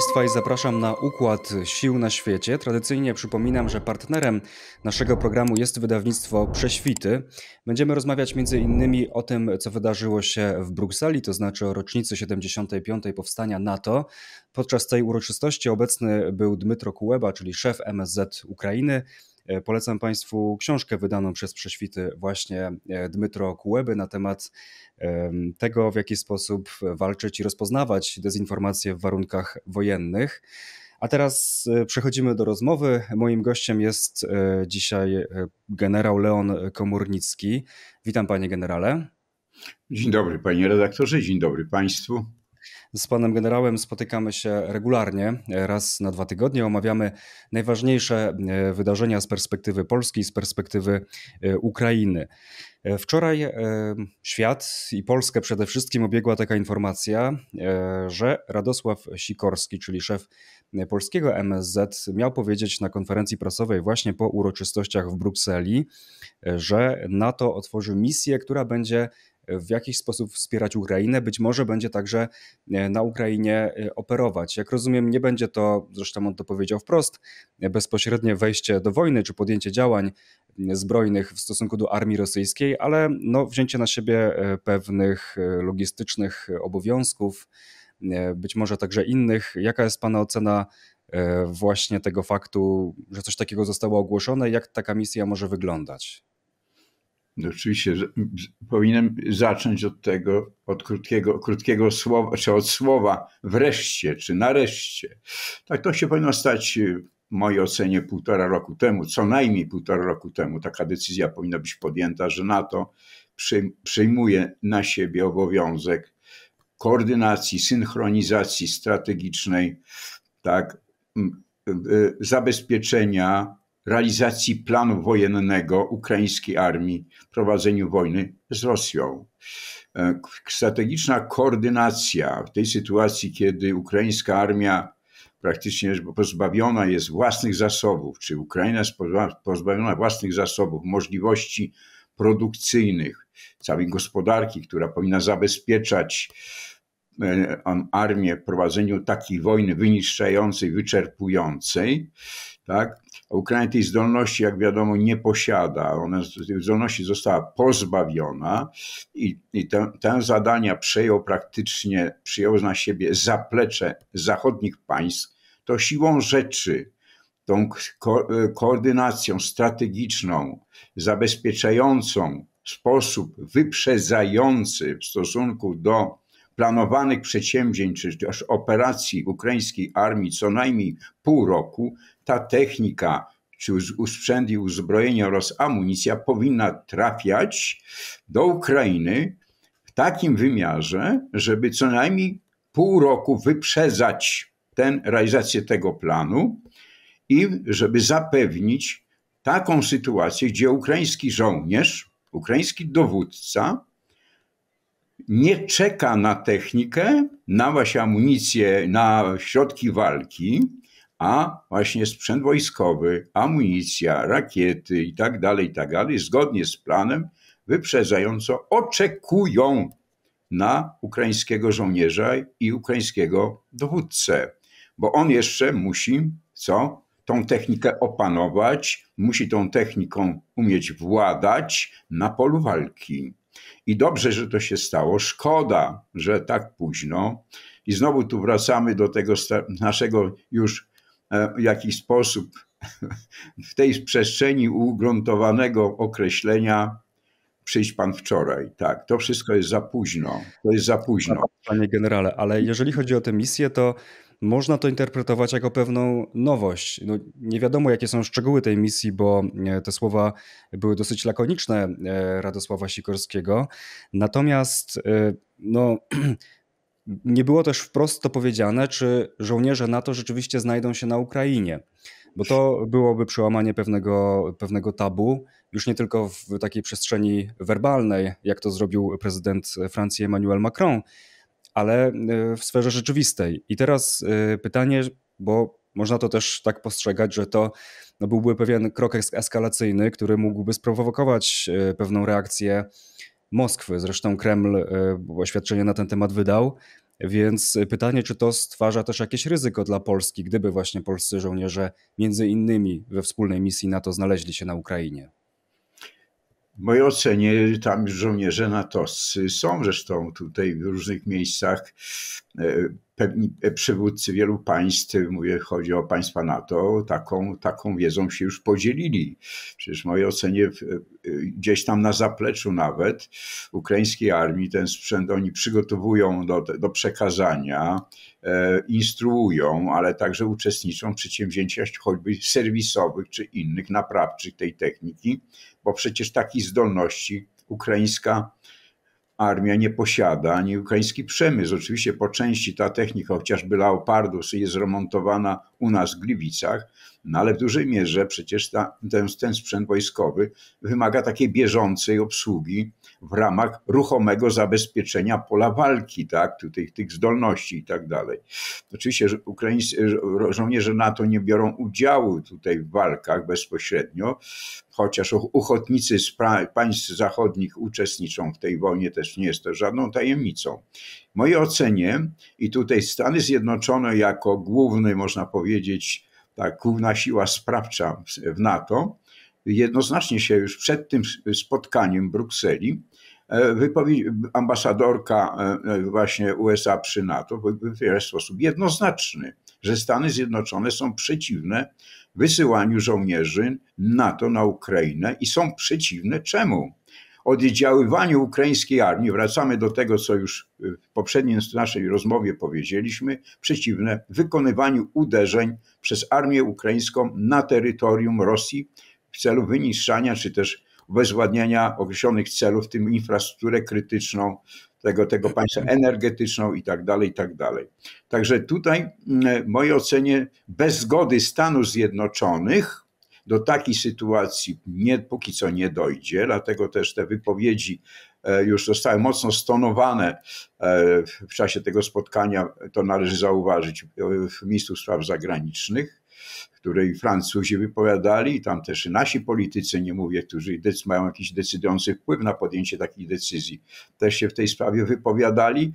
Państwa i zapraszam na Układ Sił na Świecie. Tradycyjnie przypominam, że partnerem naszego programu jest wydawnictwo Prześwity. Będziemy rozmawiać m.in. o tym, co wydarzyło się w Brukseli, to znaczy o rocznicy 75. powstania NATO. Podczas tej uroczystości obecny był Dmytro Kuleba, czyli szef MSZ Ukrainy, E, polecam Państwu książkę wydaną przez prześwity właśnie e, Dmytro Kułeby na temat tego, w jaki sposób walczyć i rozpoznawać dezinformację w warunkach wojennych. A teraz e, przechodzimy do rozmowy. Moim gościem jest dzisiaj generał Leon Komurnicki. Witam panie generale. Dzień dobry panie redaktorze, dzień dobry państwu. Z panem generałem spotykamy się regularnie, raz na dwa tygodnie. Omawiamy najważniejsze e, wydarzenia z perspektywy Polski, z perspektywy e, Ukrainy. E, wczoraj świat i Polskę przede wszystkim obiegła taka informacja, że Radosław Sikorski, czyli szef polskiego MSZ, miał powiedzieć na konferencji prasowej właśnie po uroczystościach w Brukseli, że NATO otworzy misję, która będzie w jakiś sposób wspierać Ukrainę, być może będzie także e, na Ukrainie e, operować. Jak rozumiem, nie będzie to, zresztą on to powiedział wprost, e, bezpośrednie wejście do wojny czy podjęcie działań zbrojnych w stosunku do armii rosyjskiej, ale no, wzięcie na siebie pewnych logistycznych obowiązków, być może także innych. Jaka jest Pana ocena właśnie tego faktu, że coś takiego zostało ogłoszone? Jak taka misja może wyglądać? No oczywiście powinienem zacząć od tego, od krótkiego, krótkiego słowa, czy od słowa wreszcie, czy nareszcie. Tak to się powinno stać y, w mojej ocenie półtora roku temu, co najmniej półtora roku temu. Taka decyzja powinna być podjęta, że NATO przyjmuje na siebie obowiązek koordynacji, synchronizacji strategicznej, tak, y, y, zabezpieczenia realizacji planu wojennego ukraińskiej armii, prowadzeniu wojny z Rosją. E, strategiczna koordynacja w tej sytuacji, kiedy ukraińska armia praktycznie pozbawiona jest własnych zasobów, czy Ukraina jest pozbawiona własnych zasobów, możliwości produkcyjnych, całej gospodarki, która powinna zabezpieczać e, armię w prowadzeniu takiej wojny wyniszczającej, wyczerpującej, tak? Ukraina tej zdolności, jak wiadomo, nie posiada. Ona tej zdolności została pozbawiona i, i zadania przejął praktycznie, przyjął na siebie zaplecze zachodnich państw. To siłą rzeczy, tą ko koordynacją strategiczną, zabezpieczającą sposób wyprzedzający w stosunku do planowanych przedsięwzięć czy też operacji ukraińskiej armii co najmniej pół roku, ta technika, czy sprzęt i uzbrojenie oraz amunicja powinna trafiać do Ukrainy w takim wymiarze, żeby co najmniej pół roku wyprzedzać ten, realizację tego planu i żeby zapewnić taką sytuację, gdzie ukraiński żołnierz, ukraiński dowódca nie czeka na technikę, na właśnie amunicję, na środki walki, a właśnie sprzęt wojskowy, amunicja, rakiety i tak dalej, i tak dalej, zgodnie z planem, wyprzedzająco oczekują na ukraińskiego żołnierza i ukraińskiego dowódcę, bo on jeszcze musi, co? Tą technikę opanować, musi tą techniką umieć władać na polu walki. I dobrze, że to się stało. Szkoda, że tak późno. I znowu tu wracamy do tego naszego już E, w jakiś sposób w tej przestrzeni ugruntowanego określenia przyjść pan wczoraj. Tak, to wszystko jest za późno. To jest za późno. Panie generale, ale jeżeli chodzi o tę misję, to można to interpretować jako pewną nowość. No, nie wiadomo, jakie są szczegóły tej misji, bo e, te słowa były dosyć lakoniczne e, Radosława Sikorskiego. Natomiast no, Nie było też wprost to powiedziane, czy żołnierze NATO rzeczywiście znajdą się na Ukrainie, bo to byłoby przełamanie pewnego, pewnego tabu, już nie tylko w takiej przestrzeni werbalnej, jak to zrobił prezydent Francji Emmanuel Macron, ale e, w sferze rzeczywistej. I teraz e, pytanie, bo można to też tak postrzegać, że to no, byłby pewien krok eskalacyjny, który mógłby sprowokować e, pewną reakcję Moskwy. Zresztą Kreml oświadczenie na ten temat wydał. Więc y, pytanie, czy to stwarza też jakieś ryzyko dla Polski, gdyby właśnie polscy żołnierze, między innymi we wspólnej misji NATO, znaleźli się na Ukrainie? W mojej ocenie tam żołnierze natowscy są zresztą tutaj w różnych miejscach e, pewni e, przywódcy wielu państw, mówię, chodzi o państwa NATO, taką, taką wiedzą się już podzielili. Przecież w mojej ocenie e, gdzieś tam na zapleczu nawet ukraińskiej armii ten sprzęt oni przygotowują do, do przekazania, e, instruują, ale także uczestniczą w przedsięwzięciach choćby serwisowych czy innych, naprawczych tej techniki, bo przecież takich zdolności ukraińska armia nie posiada, ani ukraiński przemysł. Oczywiście po części ta technika, chociażby Leopardus, jest remontowana u nas w Gliwicach, no ale w dużej mierze przecież ta, ten, ten sprzęt wojskowy wymaga takiej bieżącej obsługi w ramach ruchomego zabezpieczenia pola walki, tak, tych, tych zdolności i tak dalej. Oczywiście że Ukraińscy, żołnierze NATO nie biorą udziału tutaj w walkach bezpośrednio, chociaż ochotnicy z państw zachodnich uczestniczą w tej wojnie, też nie jest to żadną tajemnicą. W mojej ocenie, i tutaj Stany Zjednoczone jako główny, można powiedzieć, tak, główna siła sprawcza w NATO, jednoznacznie się już przed tym spotkaniem w Brukseli e, ambasadorka e, e, właśnie USA przy NATO wypowiedziała w sposób jednoznaczny, że Stany Zjednoczone są przeciwne wysyłaniu żołnierzy NATO na Ukrainę i są przeciwne czemu? Oddziaływaniu ukraińskiej armii, wracamy do tego, co już w poprzedniej naszej rozmowie powiedzieliśmy, przeciwne wykonywaniu uderzeń przez armię ukraińską na terytorium Rosji, w celu wyniszczania czy też obezwładniania określonych celów, w tym infrastrukturę krytyczną tego, tego państwa, energetyczną i tak dalej, i tak dalej. Także tutaj mm, w mojej ocenie bez zgody Stanów Zjednoczonych do takiej sytuacji nie, póki co nie dojdzie, dlatego też te wypowiedzi e, już zostały mocno stonowane e, w czasie tego spotkania, to należy zauważyć, e, w Ministrów Spraw Zagranicznych której Francuzi wypowiadali, i tam też nasi politycy, nie mówię, którzy mają jakiś decydujący wpływ na podjęcie takich decyzji, też się w tej sprawie wypowiadali,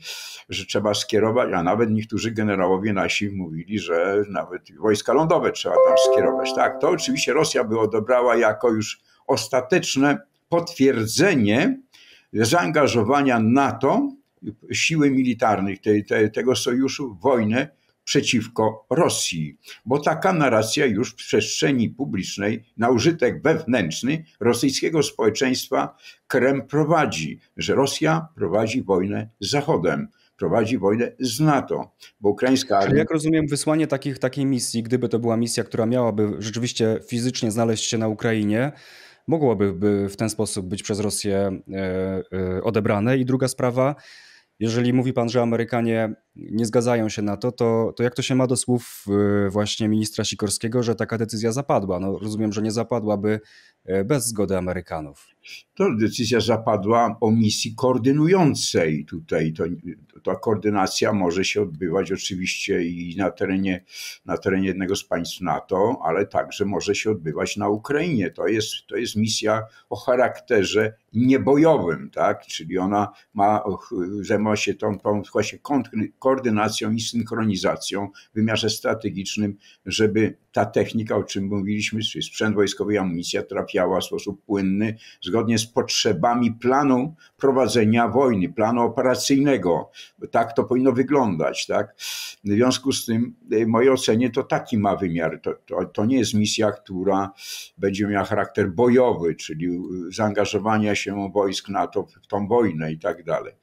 że trzeba skierować, a nawet niektórzy generałowie nasi mówili, że nawet wojska lądowe trzeba tam skierować. Tak, to oczywiście Rosja by odebrała jako już ostateczne potwierdzenie zaangażowania NATO, siły militarnych tej, tego sojuszu w wojnę przeciwko Rosji, bo taka narracja już w przestrzeni publicznej na użytek wewnętrzny rosyjskiego społeczeństwa Krem prowadzi, że Rosja prowadzi wojnę z Zachodem prowadzi wojnę z NATO, bo ukraińska armia... Czyli jak rozumiem wysłanie takich, takiej misji, gdyby to była misja, która miałaby rzeczywiście fizycznie znaleźć się na Ukrainie, mogłoby w ten sposób być przez Rosję e, e, odebrane. I druga sprawa, jeżeli mówi pan, że Amerykanie nie zgadzają się na to, to, to jak to się ma do słów y, właśnie ministra Sikorskiego, że taka decyzja zapadła? No, rozumiem, że nie zapadłaby y, bez zgody Amerykanów to decyzja zapadła o misji koordynującej tutaj. To, ta koordynacja może się odbywać oczywiście i na terenie, na terenie jednego z państw NATO, ale także może się odbywać na Ukrainie. To jest, to jest misja o charakterze niebojowym, tak? czyli ona ma, zajmowała się tą, tą właśnie koordynacją i synchronizacją w wymiarze strategicznym, żeby ta technika, o czym mówiliśmy, czyli sprzęt wojskowy i amunicja trafiała w sposób płynny, zgodnie z potrzebami planu prowadzenia wojny, planu operacyjnego. Tak to powinno wyglądać. Tak? W związku z tym, y, w mojej ocenie, to taki ma wymiar. To, to, to nie jest misja, która będzie miała charakter bojowy, czyli y, zaangażowania się wojsk NATO w tą wojnę i tak dalej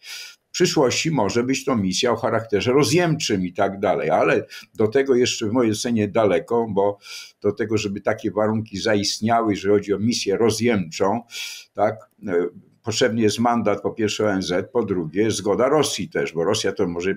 przyszłości może być to misja o charakterze rozjemczym i tak dalej, ale do tego jeszcze w mojej ocenie daleko, bo do tego, żeby takie warunki zaistniały, jeżeli chodzi o misję rozjemczą, tak, e, potrzebny jest mandat po pierwsze ONZ, po drugie zgoda Rosji też, bo Rosja to może,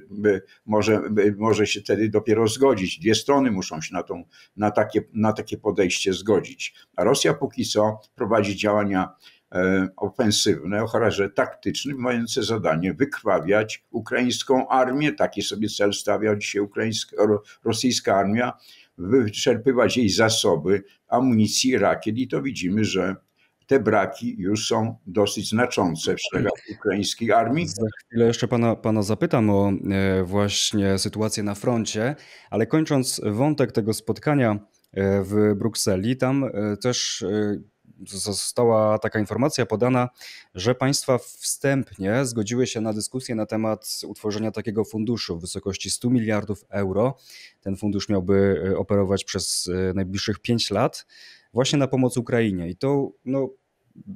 może, może się wtedy dopiero zgodzić. Dwie strony muszą się na, tą, na, takie, na takie podejście zgodzić. A Rosja póki co prowadzi działania E, ofensywne o charakterze taktycznym, mające zadanie wykrwawiać ukraińską armię. Taki sobie cel stawiał dzisiaj ukraińska, rosyjska armia, wyczerpywać jej zasoby amunicji, rakiet i to widzimy, że te braki już są dosyć znaczące w szeregach ukraińskiej armii. Za chwilę jeszcze pana, pana zapytam o e, właśnie sytuację na froncie, ale kończąc wątek tego spotkania e, w Brukseli, tam też została taka informacja podana, że państwa wstępnie zgodziły się na dyskusję na temat utworzenia takiego funduszu w wysokości 100 miliardów euro. Ten fundusz miałby e, operować przez e, najbliższych 5 lat właśnie na pomoc Ukrainie. I to no,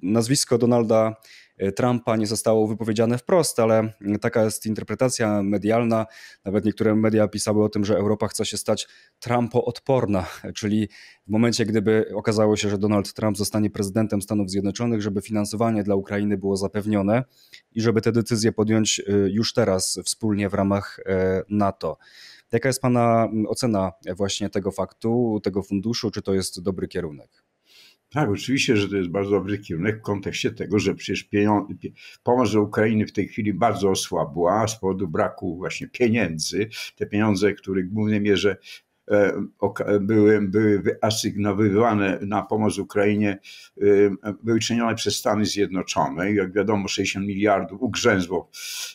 nazwisko Donalda Y, Trumpa nie zostało wypowiedziane wprost, ale taka jest interpretacja medialna. Nawet niektóre media pisały o tym, że Europa chce się stać Trumpo-odporna, czyli w momencie, gdyby okazało się, że Donald Trump zostanie prezydentem Stanów Zjednoczonych, żeby finansowanie dla Ukrainy było zapewnione i żeby te decyzje podjąć y, już teraz wspólnie w ramach y, NATO. Jaka jest Pana ocena właśnie tego faktu, tego funduszu? Czy to jest dobry kierunek? Tak, oczywiście, że to jest bardzo dobry kierunek w kontekście tego, że przecież pieniądze, pomoc dla Ukrainy w tej chwili bardzo osłabła z powodu braku właśnie pieniędzy. Te pieniądze, które w głównej mierze E, były, były asygnowywane na pomoc Ukrainie, e, były czynione przez Stany Zjednoczone. Jak wiadomo, 60 miliardów ugrzęzło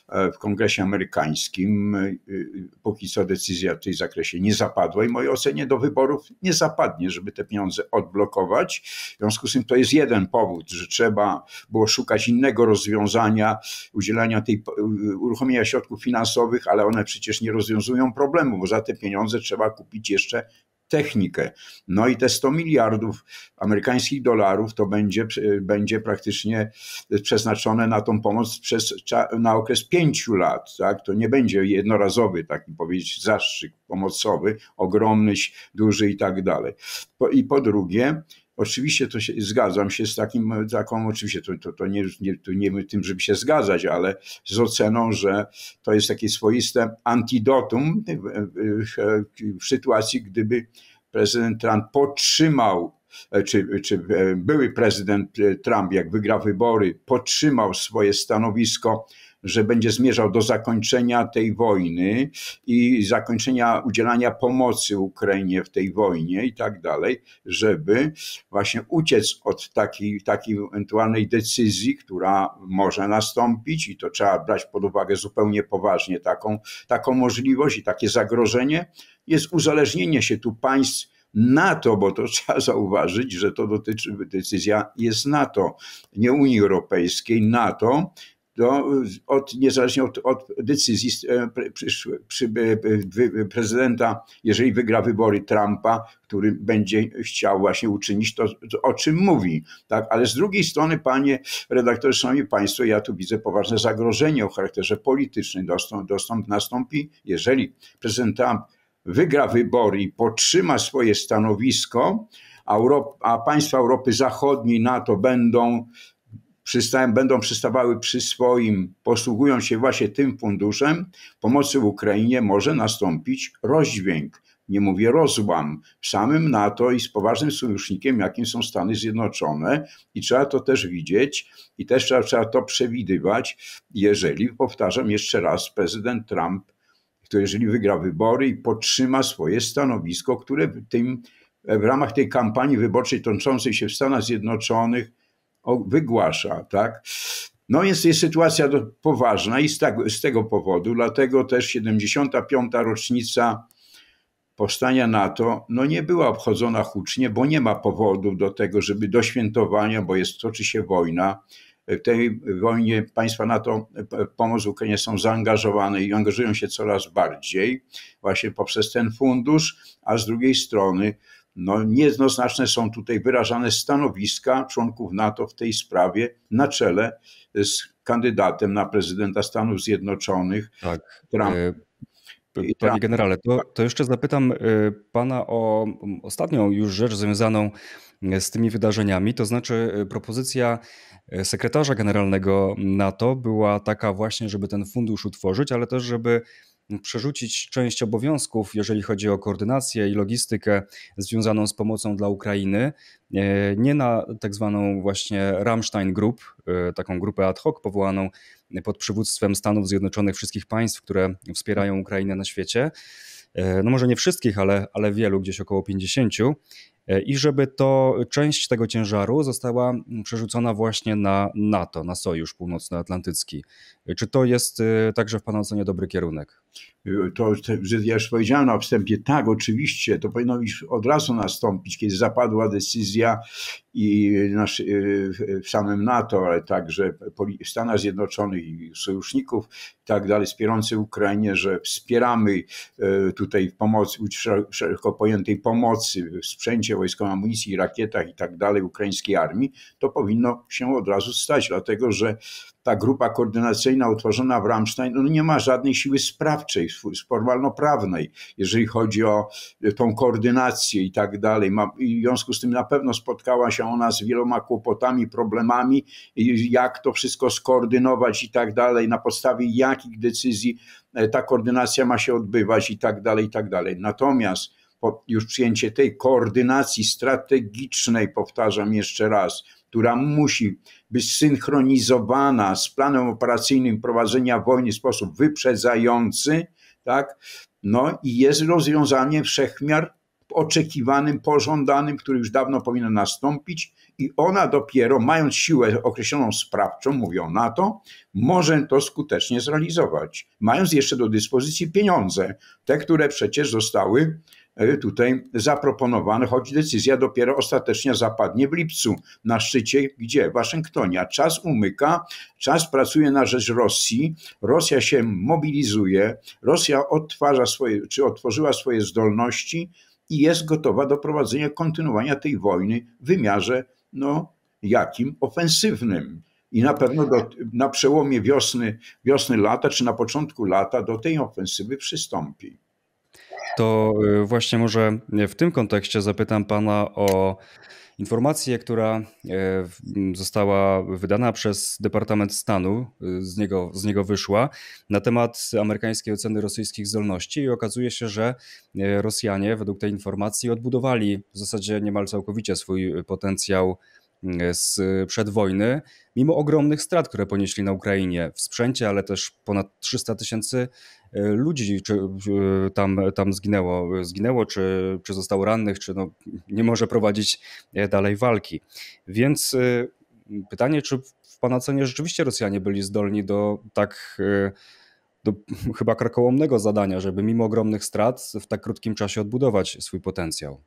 e, w Kongresie Amerykańskim. Póki co decyzja w tej zakresie nie zapadła i mojej ocenie do wyborów nie zapadnie, żeby te pieniądze odblokować. W związku z tym to jest jeden powód, że trzeba było szukać innego rozwiązania, udzielania tej, uruchomienia środków finansowych, ale one przecież nie rozwiązują problemu, bo za te pieniądze trzeba kupić kupić jeszcze technikę. No i te 100 miliardów amerykańskich dolarów to będzie, będzie praktycznie przeznaczone na tą pomoc przez, na okres pięciu lat. Tak? To nie będzie jednorazowy taki powiedzieć zastrzyk pomocowy, ogromny, duży i tak dalej. I po drugie, Oczywiście to się, zgadzam się z takim, taką, oczywiście to, to, to nie, nie, to nie tym, żeby się zgadzać, ale z oceną, że to jest takie swoiste antidotum e, e, w sytuacji, gdyby prezydent Trump podtrzymał, e, czy, czy były prezydent Trump, jak wygra wybory, podtrzymał swoje stanowisko że będzie zmierzał do zakończenia tej wojny i zakończenia udzielania pomocy Ukrainie w tej wojnie i tak dalej, żeby właśnie uciec od takiej, takiej ewentualnej decyzji, która może nastąpić i to trzeba brać pod uwagę zupełnie poważnie taką, taką możliwość i takie zagrożenie, jest uzależnienie się tu państw NATO, bo to trzeba zauważyć, że to dotyczy, decyzja jest NATO, nie Unii Europejskiej, NATO do, no, od, niezależnie od, od decyzji e, przyszły, przy, przy, e, e, prezydenta, jeżeli wygra wybory Trumpa, który będzie chciał właśnie uczynić to, to, o czym mówi. Tak? Ale z drugiej strony, panie redaktorze, szanowni państwo, ja tu widzę poważne zagrożenie o charakterze politycznym. Dostąp, dostąp nastąpi, jeżeli prezydent Trump wygra wybory i podtrzyma swoje stanowisko, a, a państwa Europy Zachodniej, NATO będą przystałem, będą przystawały przy swoim, posługują się właśnie tym funduszem pomocy Ukrainie, może nastąpić rozdźwięk. Nie mówię rozłam samym NATO i z poważnym sojusznikiem, jakim są Stany Zjednoczone, i trzeba to też widzieć, i też trzeba, trzeba to przewidywać, jeżeli, powtarzam jeszcze raz, prezydent Trump, który jeżeli wygra wybory i podtrzyma swoje stanowisko, które w, tym, w ramach tej kampanii wyborczej toczącej się w Stanach Zjednoczonych, wygłasza, tak? No więc jest sytuacja poważna i tak, z, tego powodu, dlatego też 75. rocznica powstania NATO no nie była obchodzona hucznie, bo nie ma powodu do tego, żeby do świętowania, bo jest, toczy się wojna. W tej wojnie państwa NATO e, pomoc Ukrainie są zaangażowane i angażują się coraz bardziej właśnie poprzez ten fundusz, a z drugiej strony no, nieznoznaczne są tutaj wyrażane stanowiska członków NATO w tej sprawie na czele z kandydatem na prezydenta Stanów Zjednoczonych tak. Trumpem. Panie generale, to, to jeszcze zapytam e, pana o ostatnią już rzecz związaną e, z tymi wydarzeniami, to znaczy e, propozycja sekretarza generalnego NATO była taka właśnie, żeby ten fundusz utworzyć, ale też żeby przerzucić część obowiązków, jeżeli chodzi o koordynację i logistykę związaną z pomocą dla Ukrainy, e, nie na tak zwaną właśnie Rammstein Group, e, taką grupę ad hoc powołaną pod przywództwem Stanów Zjednoczonych wszystkich państw, które wspierają Ukrainę na świecie. E, no może nie wszystkich, ale, ale wielu, gdzieś około 50 E, i żeby to część tego ciężaru została mm, przerzucona właśnie na NATO, na Sojusz Północnoatlantycki. E, czy to jest e, także w Pana ocenie dobry kierunek? To, że ja już powiedziałem na wstępie, tak, oczywiście, to powinno już od razu nastąpić, kiedy zapadła decyzja i nasz, w samym NATO, ale także w Stanach Zjednoczonych i sojuszników i tak dalej, wspierający Ukrainie, że wspieramy tutaj pomoc, szeroko pojętej pomocy, w sprzęcie Agencie Wojskowym Amunicji, Rakietach i tak dalej ukraińskiej armii, to powinno się od razu stać, dlatego że ta grupa koordynacyjna utworzona w Ramstein no nie ma żadnej siły sprawczej, formalno-prawnej, jeżeli chodzi o e, tą koordynację i tak dalej. I w związku z tym na pewno spotkała się ona z wieloma kłopotami, problemami, jak to wszystko skoordynować i tak dalej, na podstawie jakich decyzji e, ta koordynacja ma się odbywać i tak dalej, i tak dalej. Natomiast już przyjęcie tej koordynacji strategicznej, powtarzam jeszcze raz, która musi być synchronizowana z planem operacyjnym prowadzenia wojny w sposób wyprzedzający, tak? No i jest rozwiązanie wszechmiar oczekiwanym, pożądanym, który już dawno powinien nastąpić, i ona dopiero, mając siłę określoną sprawczą, mówią na to, może to skutecznie zrealizować, mając jeszcze do dyspozycji pieniądze, te, które przecież zostały E, tutaj zaproponowane, choć decyzja dopiero ostatecznie zapadnie w lipcu na szczycie gdzie? Waszyngtonia. czas umyka, czas pracuje na rzecz Rosji, Rosja się mobilizuje, Rosja odtwarza swoje, czy otworzyła swoje zdolności i jest gotowa do prowadzenia kontynuowania tej wojny w wymiarze no, jakim? Ofensywnym. I na pewno do, na przełomie wiosny, wiosny lata, czy na początku lata do tej ofensywy przystąpi to y, właśnie może y, w tym kontekście zapytam pana o informację, która y, została wydana przez Departament Stanu, z niego, z niego wyszła, na temat amerykańskiej oceny rosyjskich zdolności i okazuje się, że Rosjanie według tej informacji odbudowali w zasadzie niemal całkowicie swój potencjał z y, przedwojny, mimo ogromnych strat, które ponieśli na Ukrainie w sprzęcie, ale też ponad 300 tysięcy y, ludzi czy, y, tam, tam zginęło, zginęło czy, czy zostało rannych, czy no, nie może prowadzić dalej walki. Więc pytanie, czy w Pana ocenie rzeczywiście Rosjanie byli zdolni do tak do chyba krakołomnego zadania, żeby mimo ogromnych strat w tak krótkim czasie odbudować swój potencjał.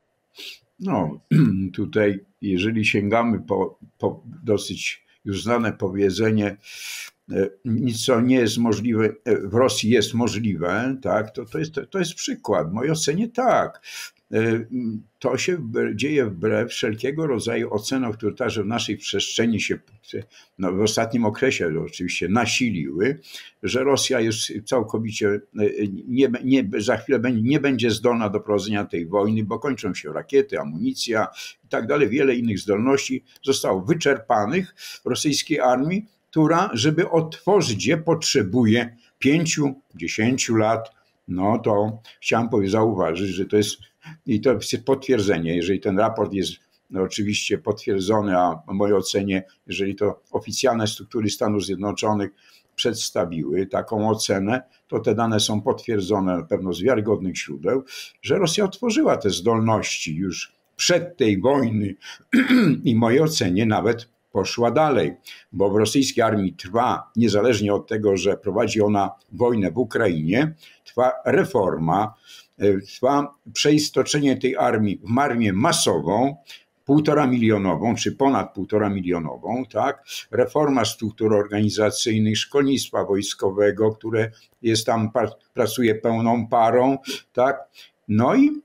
No, tutaj, jeżeli sięgamy po, po dosyć już znane powiedzenie, e, nic co nie jest możliwe e, w Rosji jest możliwe, tak, to, to, jest, to, to jest przykład. W mojej ocenie tak. E, to się dzieje wbrew wszelkiego rodzaju ocenom, które także w naszej przestrzeni się e, no w ostatnim okresie oczywiście nasiliły, że Rosja jest całkowicie, e, nie, nie, za chwilę nie będzie zdolna do prowadzenia tej wojny, bo kończą się rakiety, amunicja i tak dalej. Wiele innych zdolności zostało wyczerpanych rosyjskiej armii, która, żeby otworzyć je, potrzebuje 5-10 lat. No to chciałem powiedzieć, zauważyć, że to jest i to jest potwierdzenie, jeżeli ten raport jest no, oczywiście potwierdzony, a w mojej ocenie, jeżeli to oficjalne struktury Stanów Zjednoczonych przedstawiły taką ocenę, to te dane są potwierdzone na pewno z wiarygodnych źródeł, że Rosja otworzyła te zdolności już przed tej wojny i w mojej ocenie nawet poszła dalej, bo w rosyjskiej armii trwa, niezależnie od tego, że prowadzi ona wojnę w Ukrainie, trwa reforma, trwa e, przeistoczenie tej armii w armię masową, półtora milionową, czy ponad półtora milionową, tak? Reforma struktury organizacyjnej szkolnictwa wojskowego, które jest tam, pracuje pełną parą, tak? No i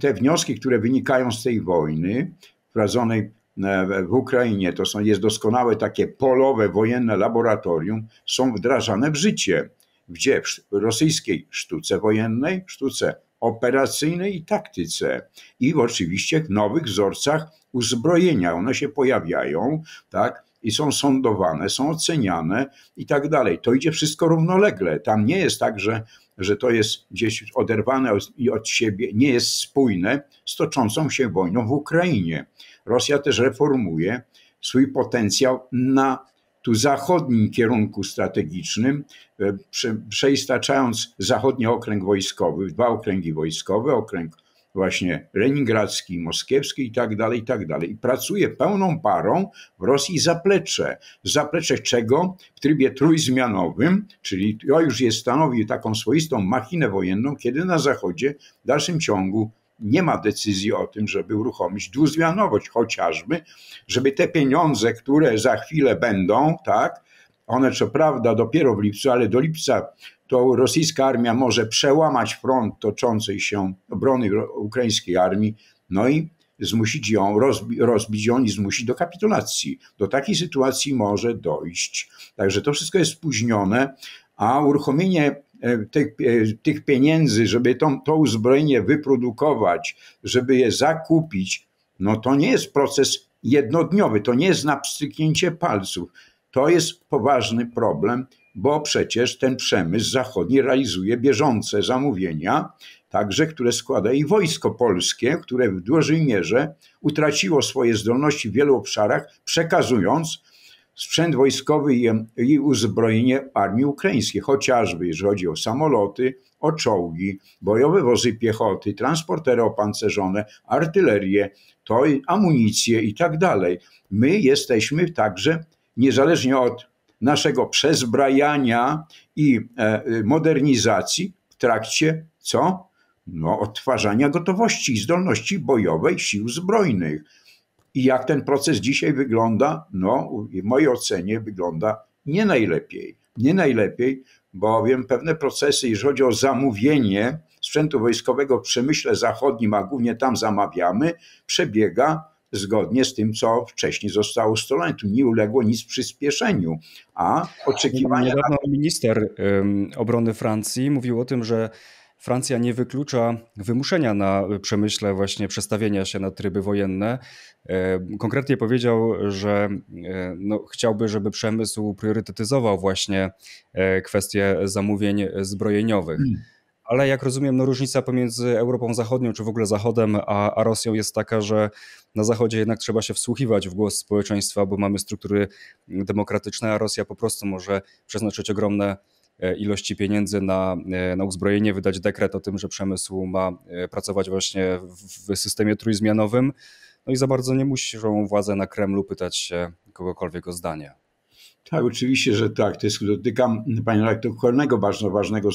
te wnioski, które wynikają z tej wojny prowadzonej e, w Ukrainie, to są, jest doskonałe takie polowe, wojenne laboratorium, są wdrażane w życie gdzie w rosyjskiej sztuce wojennej, sztuce operacyjnej i taktyce i oczywiście w nowych wzorcach uzbrojenia. One się pojawiają, tak? i są sądowane, są oceniane i tak dalej. To idzie wszystko równolegle. Tam nie jest tak, że, że to jest gdzieś oderwane od, od siebie, nie jest spójne z toczącą się wojną w Ukrainie. Rosja też reformuje swój potencjał na tu zachodnim kierunku strategicznym, e, przeistaczając zachodni okręg wojskowy, dwa okręgi wojskowe, okręg właśnie leningradzki, moskiewski i tak dalej, i tak dalej. I pracuje pełną parą w Rosji zaplecze. Zaplecze czego? W trybie trójzmianowym, czyli to już jest stanowi taką swoistą machinę wojenną, kiedy na zachodzie w dalszym ciągu nie ma decyzji o tym, żeby uruchomić dwuzmianowość, chociażby, żeby te pieniądze, które za chwilę będą, tak, one co prawda dopiero w lipcu, ale do lipca to rosyjska armia może przełamać front toczącej się obrony ukraińskiej armii, no i zmusić ją, rozbi rozbić ją i zmusić do kapitulacji. Do takiej sytuacji może dojść. Także to wszystko jest spóźnione, a uruchomienie E, tych, e, tych pieniędzy, żeby tą, to uzbrojenie wyprodukować, żeby je zakupić, no to nie jest proces jednodniowy, to nie jest na palców. To jest poważny problem, bo przecież ten przemysł zachodni realizuje bieżące zamówienia, także które składa i wojsko polskie, które w dużej mierze utraciło swoje zdolności w wielu obszarach, przekazując sprzęt wojskowy i uzbrojenie armii ukraińskiej, chociażby jeżeli chodzi o samoloty, o czołgi, bojowe wozy piechoty, transportery opancerzone, artylerię, to amunicję i tak dalej. My jesteśmy także, niezależnie od naszego przezbrajania i e, e, modernizacji, w trakcie co? No, odtwarzania gotowości i zdolności bojowej sił zbrojnych i jak ten proces dzisiaj wygląda? No, w mojej ocenie wygląda nie najlepiej. Nie najlepiej, bowiem pewne procesy, jeżeli chodzi o zamówienie sprzętu wojskowego w przemyśle zachodnim, a głównie tam zamawiamy, przebiega zgodnie z tym, co wcześniej zostało ustalone. Tu nie uległo nic przyspieszeniu, a oczekiwania... Niedawno minister obrony Francji mówił o tym, że Francja nie wyklucza wymuszenia na przemyśle właśnie przestawienia się na tryby wojenne. E, konkretnie powiedział, że e, no, chciałby, żeby przemysł priorytetyzował właśnie e, kwestie zamówień zbrojeniowych. Hmm. Ale jak rozumiem, no, różnica pomiędzy Europą Zachodnią, czy w ogóle Zachodem, a, a Rosją jest taka, że na Zachodzie jednak trzeba się wsłuchiwać w głos społeczeństwa, bo mamy struktury demokratyczne, a Rosja po prostu może przeznaczyć ogromne E, ilości pieniędzy na, e, na uzbrojenie, wydać dekret o tym, że przemysł ma e, pracować właśnie w systemie trójzmianowym. No i za bardzo nie muszą władze na Kremlu pytać się kogokolwiek o zdanie. Tak, oczywiście, że tak. To jest, dotykam, panie rektor, kolejnego bardzo ważnego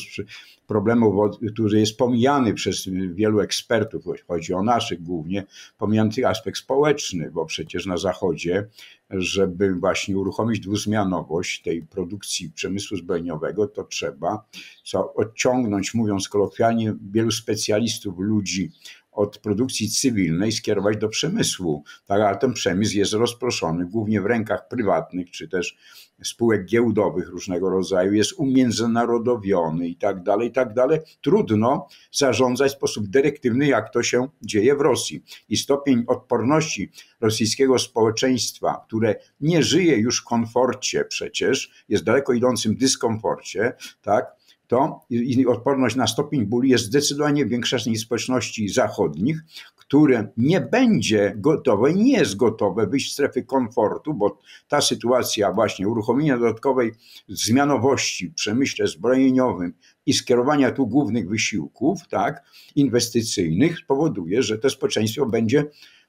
problemu, który jest pomijany przez wielu ekspertów, chodzi o naszych głównie, pomijany aspekt społeczny, bo przecież na Zachodzie, żeby właśnie uruchomić dwuzmianowość tej produkcji przemysłu zbrojeniowego, to trzeba co, odciągnąć, mówiąc kolokwialnie, wielu specjalistów, ludzi od produkcji cywilnej skierować do przemysłu. Tak, ale ten przemysł jest rozproszony głównie w rękach prywatnych czy też spółek giełdowych różnego rodzaju, jest umiędzynarodowiony i tak dalej, i tak dalej. Trudno zarządzać w sposób dyrektywny, jak to się dzieje w Rosji. I stopień odporności rosyjskiego społeczeństwa, które nie żyje już w komforcie przecież, jest daleko idącym dyskomforcie, tak, to i odporność na stopień bólu jest zdecydowanie większa niż społeczności zachodnich, które nie będzie gotowe, nie jest gotowe wyjść z strefy komfortu, bo ta sytuacja właśnie uruchomienia dodatkowej zmianowości w przemyśle zbrojeniowym i skierowania tu głównych wysiłków tak, inwestycyjnych spowoduje, że to społeczeństwo będzie,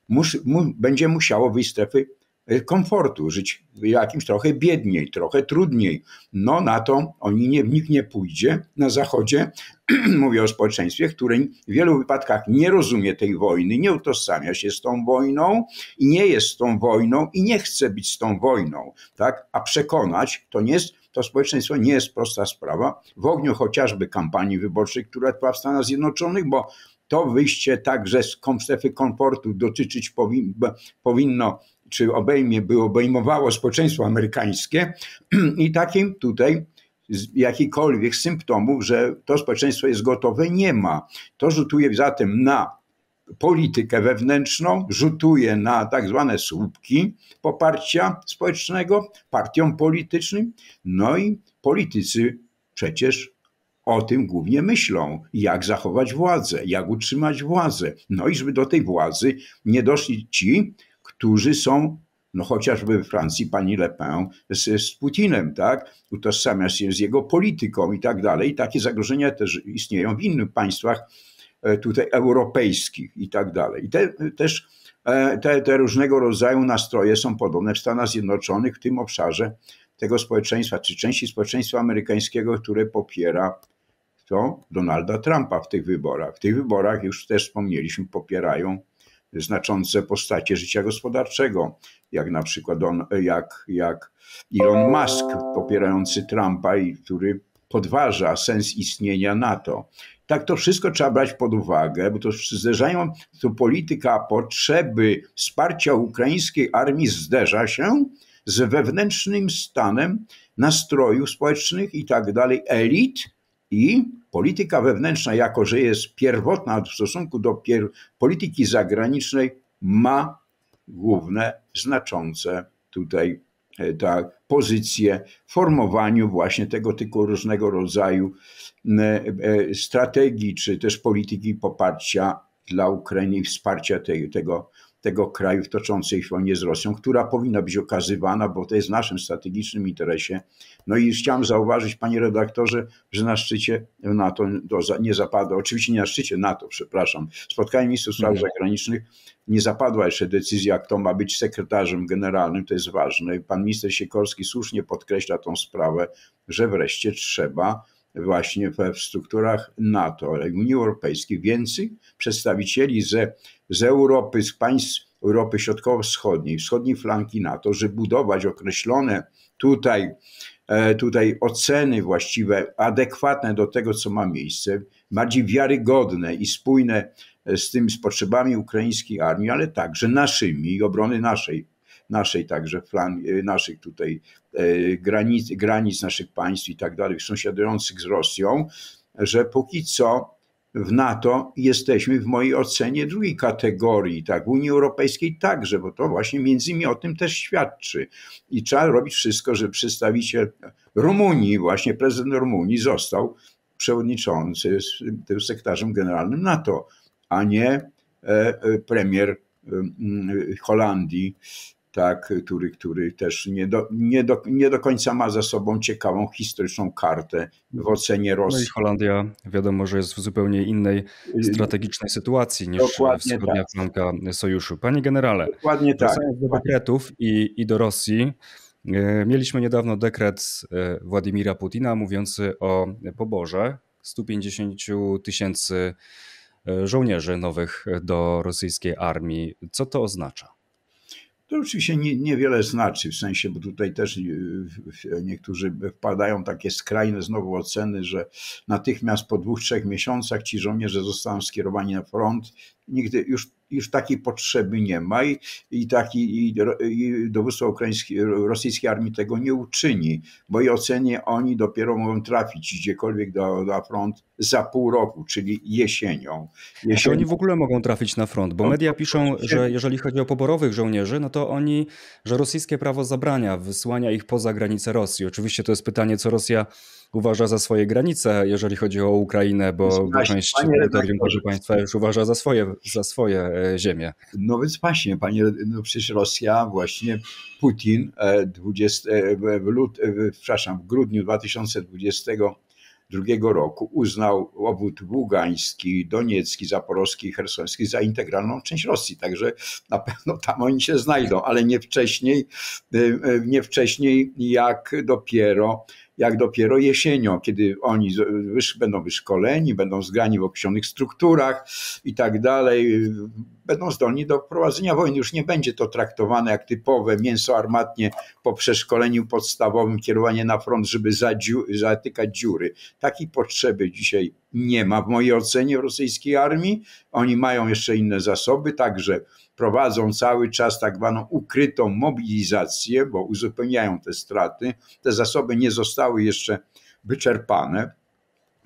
mus, mu, będzie musiało wyjść z strefy Y, komfortu, żyć jakimś trochę biedniej, trochę trudniej. No na to oni nie, nikt nie pójdzie na Zachodzie, mówię o społeczeństwie, które w wielu wypadkach nie rozumie tej wojny, nie utożsamia się z tą wojną i nie jest z tą wojną i nie chce być z tą wojną, tak? A przekonać to nie jest to społeczeństwo nie jest prosta sprawa. W ogniu chociażby kampanii wyborczej, która trwa w Stanach Zjednoczonych, bo to wyjście także z strefy komfortu dotyczyć powinno czy obejmie, by obejmowało społeczeństwo amerykańskie i takim tutaj jakichkolwiek symptomów, że to społeczeństwo jest gotowe, nie ma. To rzutuje zatem na politykę wewnętrzną, rzutuje na tak zwane słupki poparcia społecznego partiom politycznym, no i politycy przecież o tym głównie myślą, jak zachować władzę, jak utrzymać władzę. No i żeby do tej władzy nie doszli ci, którzy są, no chociażby we Francji pani Le Pen z, z Putinem, tak? Utożsamia się z jego polityką i tak dalej. takie zagrożenia też istnieją w innych państwach e, tutaj europejskich i tak dalej. I te, też e, te, te różnego rodzaju nastroje są podobne w Stanach Zjednoczonych w tym obszarze tego społeczeństwa, czy części społeczeństwa amerykańskiego, które popiera to Donalda Trumpa w tych wyborach. W tych wyborach już też wspomnieliśmy, popierają znaczące postacie życia gospodarczego, jak na przykład on, jak, jak Elon Musk popierający Trumpa i który podważa sens istnienia NATO. Tak to wszystko trzeba brać pod uwagę, bo to zderzają, to polityka potrzeby wsparcia ukraińskiej armii zderza się z wewnętrznym stanem nastrojów społecznych i tak dalej, elit, i polityka wewnętrzna, jako że jest pierwotna w stosunku do pier- polityki zagranicznej, ma główne, znaczące tutaj tak, pozycję w formowaniu właśnie tego typu różnego rodzaju e, e, strategii, czy też polityki poparcia dla Ukrainy i wsparcia tej, tego, tego kraju w toczącej wojnie z Rosją, która powinna być okazywana, bo to jest w naszym strategicznym interesie. No i chciałem zauważyć, panie redaktorze, że na szczycie NATO nie zapadło, oczywiście nie na szczycie NATO, przepraszam, spotkanie ministrów spraw nie. Mhm. zagranicznych nie zapadła jeszcze decyzja, kto ma być sekretarzem generalnym, to jest ważne. Pan minister Sikorski słusznie podkreśla tą sprawę, że wreszcie trzeba właśnie w, strukturach NATO, Unii Europejskiej, więcej przedstawicieli ze, z Europy, z państw Europy Środkowo-Wschodniej, wschodniej flanki NATO, żeby budować określone tutaj, e, tutaj oceny właściwe, adekwatne do tego, co ma miejsce, bardziej wiarygodne i spójne e, z tym, z potrzebami ukraińskiej armii, ale także naszymi i obrony naszej naszej także flanki, y, naszych tutaj e, granic, granic naszych państw i tak dalej, sąsiadujących z Rosją, że póki co w NATO jesteśmy w mojej ocenie drugiej kategorii, tak, w Unii Europejskiej także, bo to właśnie między innymi o tym też świadczy. I trzeba robić wszystko, żeby przedstawiciel Rumunii, właśnie prezydent Rumunii został przewodniczący, tym sekretarzem generalnym NATO, a nie e, e, premier y, y, Holandii, tak, który, który też nie do, nie, do, nie do końca ma za sobą ciekawą historyczną kartę w ocenie Rosji. No i Holandia wiadomo, że jest w zupełnie innej strategicznej sytuacji niż Dokładnie wschodnia tak. sojuszu. Panie generale, Dokładnie tak. do dekretów i, i do Rosji, e, mieliśmy niedawno dekret e, Władimira Putina mówiący o poborze 150 tysięcy e, żołnierzy nowych do rosyjskiej armii. Co to oznacza? To oczywiście nie, niewiele znaczy, w sensie, bo tutaj też y, niektórzy wpadają takie skrajne znowu oceny, że natychmiast po dwóch, trzech miesiącach ci żołnierze zostaną skierowani na front. Nigdy już, już takiej potrzeby nie ma i, i, taki, i, i dowództwo ukraińskie, rosyjskiej armii tego nie uczyni, bo i ocenie oni dopiero mogą trafić gdziekolwiek do, do front za pół roku, czyli jesienią. jesienią. oni w ogóle mogą trafić na front, bo no, media piszą, znaczy- że jeżeli chodzi o poborowych żołnierzy, no to oni, że rosyjskie prawo zabrania wysłania ich poza granice Rosji. Oczywiście to jest pytanie, co Rosja uważa za swoje granice, jeżeli chodzi o Ukrainę, bo właśnie, część terytorium tego państwa już uważa za swoje, za swoje e, ziemie. No więc właśnie, panie, no przecież Rosja właśnie, Putin 20, e, e, w, lut, przepraszam, w grudniu 2020 1992 roku uznał obwód ługański, doniecki, zaporowski i hersoński za integralną część Rosji. Także na pewno tam oni się znajdą, ale nie wcześniej, y, y, nie wcześniej jak dopiero jak dopiero jesienią, kiedy oni będą wyszkoleni, będą zgrani w określonych strukturach i tak dalej, będą zdolni do prowadzenia wojny. Już nie będzie to traktowane jak typowe mięso armatnie po przeszkoleniu podstawowym, kierowanie na front, żeby zadziu, zatykać dziury. Takiej potrzeby dzisiaj nie ma w mojej ocenie w rosyjskiej armii. Oni mają jeszcze inne zasoby, także prowadzą cały czas tak zwaną ukrytą mobilizację, bo uzupełniają te straty, te zasoby nie zostały jeszcze wyczerpane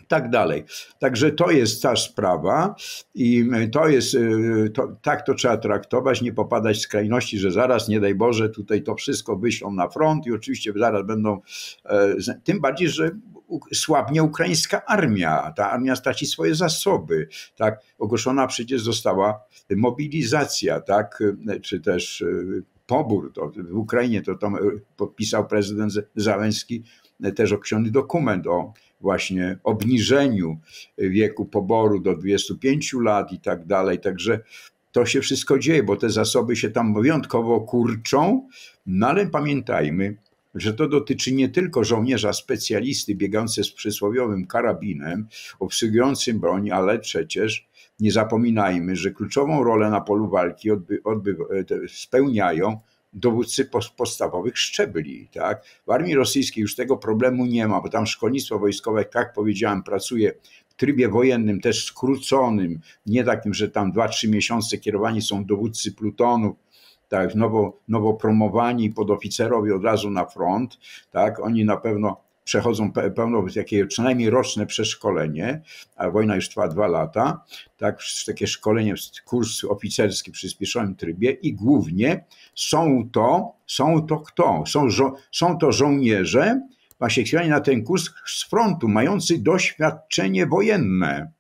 tak dalej. Także to jest ta sprawa i e, to jest, e, to, tak to trzeba traktować, nie popadać w skrajności, że zaraz, nie daj Boże, tutaj to wszystko wyślą na front i oczywiście zaraz będą, e, tym bardziej, że słabnie ukraińska armia. Ta armia straci swoje zasoby. Tak? Ogłoszona przecież została mobilizacja, tak? czy też e, pobór. To w Ukrainie to tam e, podpisał prezydent Załęski e, też określony dokument o właśnie obniżeniu wieku poboru do 25 lat i tak dalej. Także to się wszystko dzieje, bo te zasoby się tam wyjątkowo kurczą, no ale pamiętajmy, że to dotyczy nie tylko żołnierza specjalisty biegające z przysłowiowym karabinem, obsługującym broń, ale przecież nie zapominajmy, że kluczową rolę na polu walki odby, odby, e, spełniają dowódcy podstawowych szczebli. Tak? W armii rosyjskiej już tego problemu nie ma, bo tam szkolnictwo wojskowe, jak powiedziałem, pracuje w trybie wojennym, też skróconym, nie takim, że tam 2-3 miesiące kierowani są dowódcy plutonów, tak, nowo, nowo promowani podoficerowie od razu na front, tak, oni na pewno przechodzą pełno jakieś najmniej roczne przeszkolenie, a wojna już trwa dwa lata, tak, takie szkolenie, kurs oficerski w przyspieszonym trybie i głównie są to, są to kto? Są, żo- są to żołnierze, właśnie księgi na ten kurs z frontu, mający doświadczenie wojenne.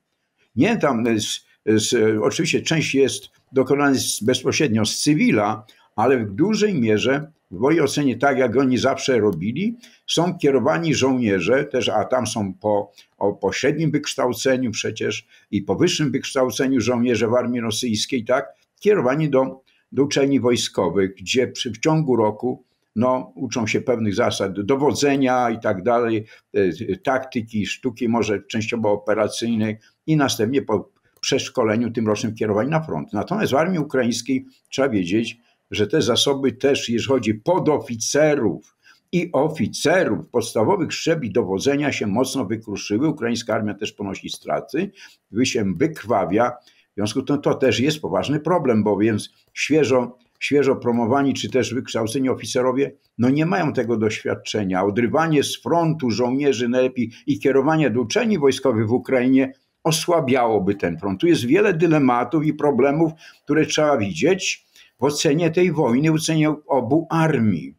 Nie tam, z, z, oczywiście część jest dokonany bezpośrednio z cywila, ale w dużej mierze, w mojej ocenie, tak jak oni zawsze robili, są kierowani żołnierze, też, a tam są po, o pośrednim wykształceniu przecież i po wyższym wykształceniu żołnierze w armii rosyjskiej, tak, kierowani do, do uczelni wojskowych, gdzie przy, w ciągu roku no, uczą się pewnych zasad dowodzenia i tak dalej, e, taktyki, sztuki może częściowo operacyjnej i następnie po przeszkoleniu tymrocznym kierowań na front. Natomiast w armii ukraińskiej trzeba wiedzieć, że te zasoby też, jeżeli chodzi podoficerów i oficerów podstawowych szczebli dowodzenia się mocno wykruszyły. Ukraińska armia też ponosi straty, wy się wykrwawia. W związku z tym to też jest poważny problem, bo więc świeżo świeżo promowani czy też wykształceni oficerowie, no nie mają tego doświadczenia. Odrywanie z frontu żołnierzy najlepiej i kierowanie do uczelni wojskowych w Ukrainie osłabiałoby ten front. Tu jest wiele dylematów i problemów, które trzeba widzieć w ocenie tej wojny, w ocenie obu armii.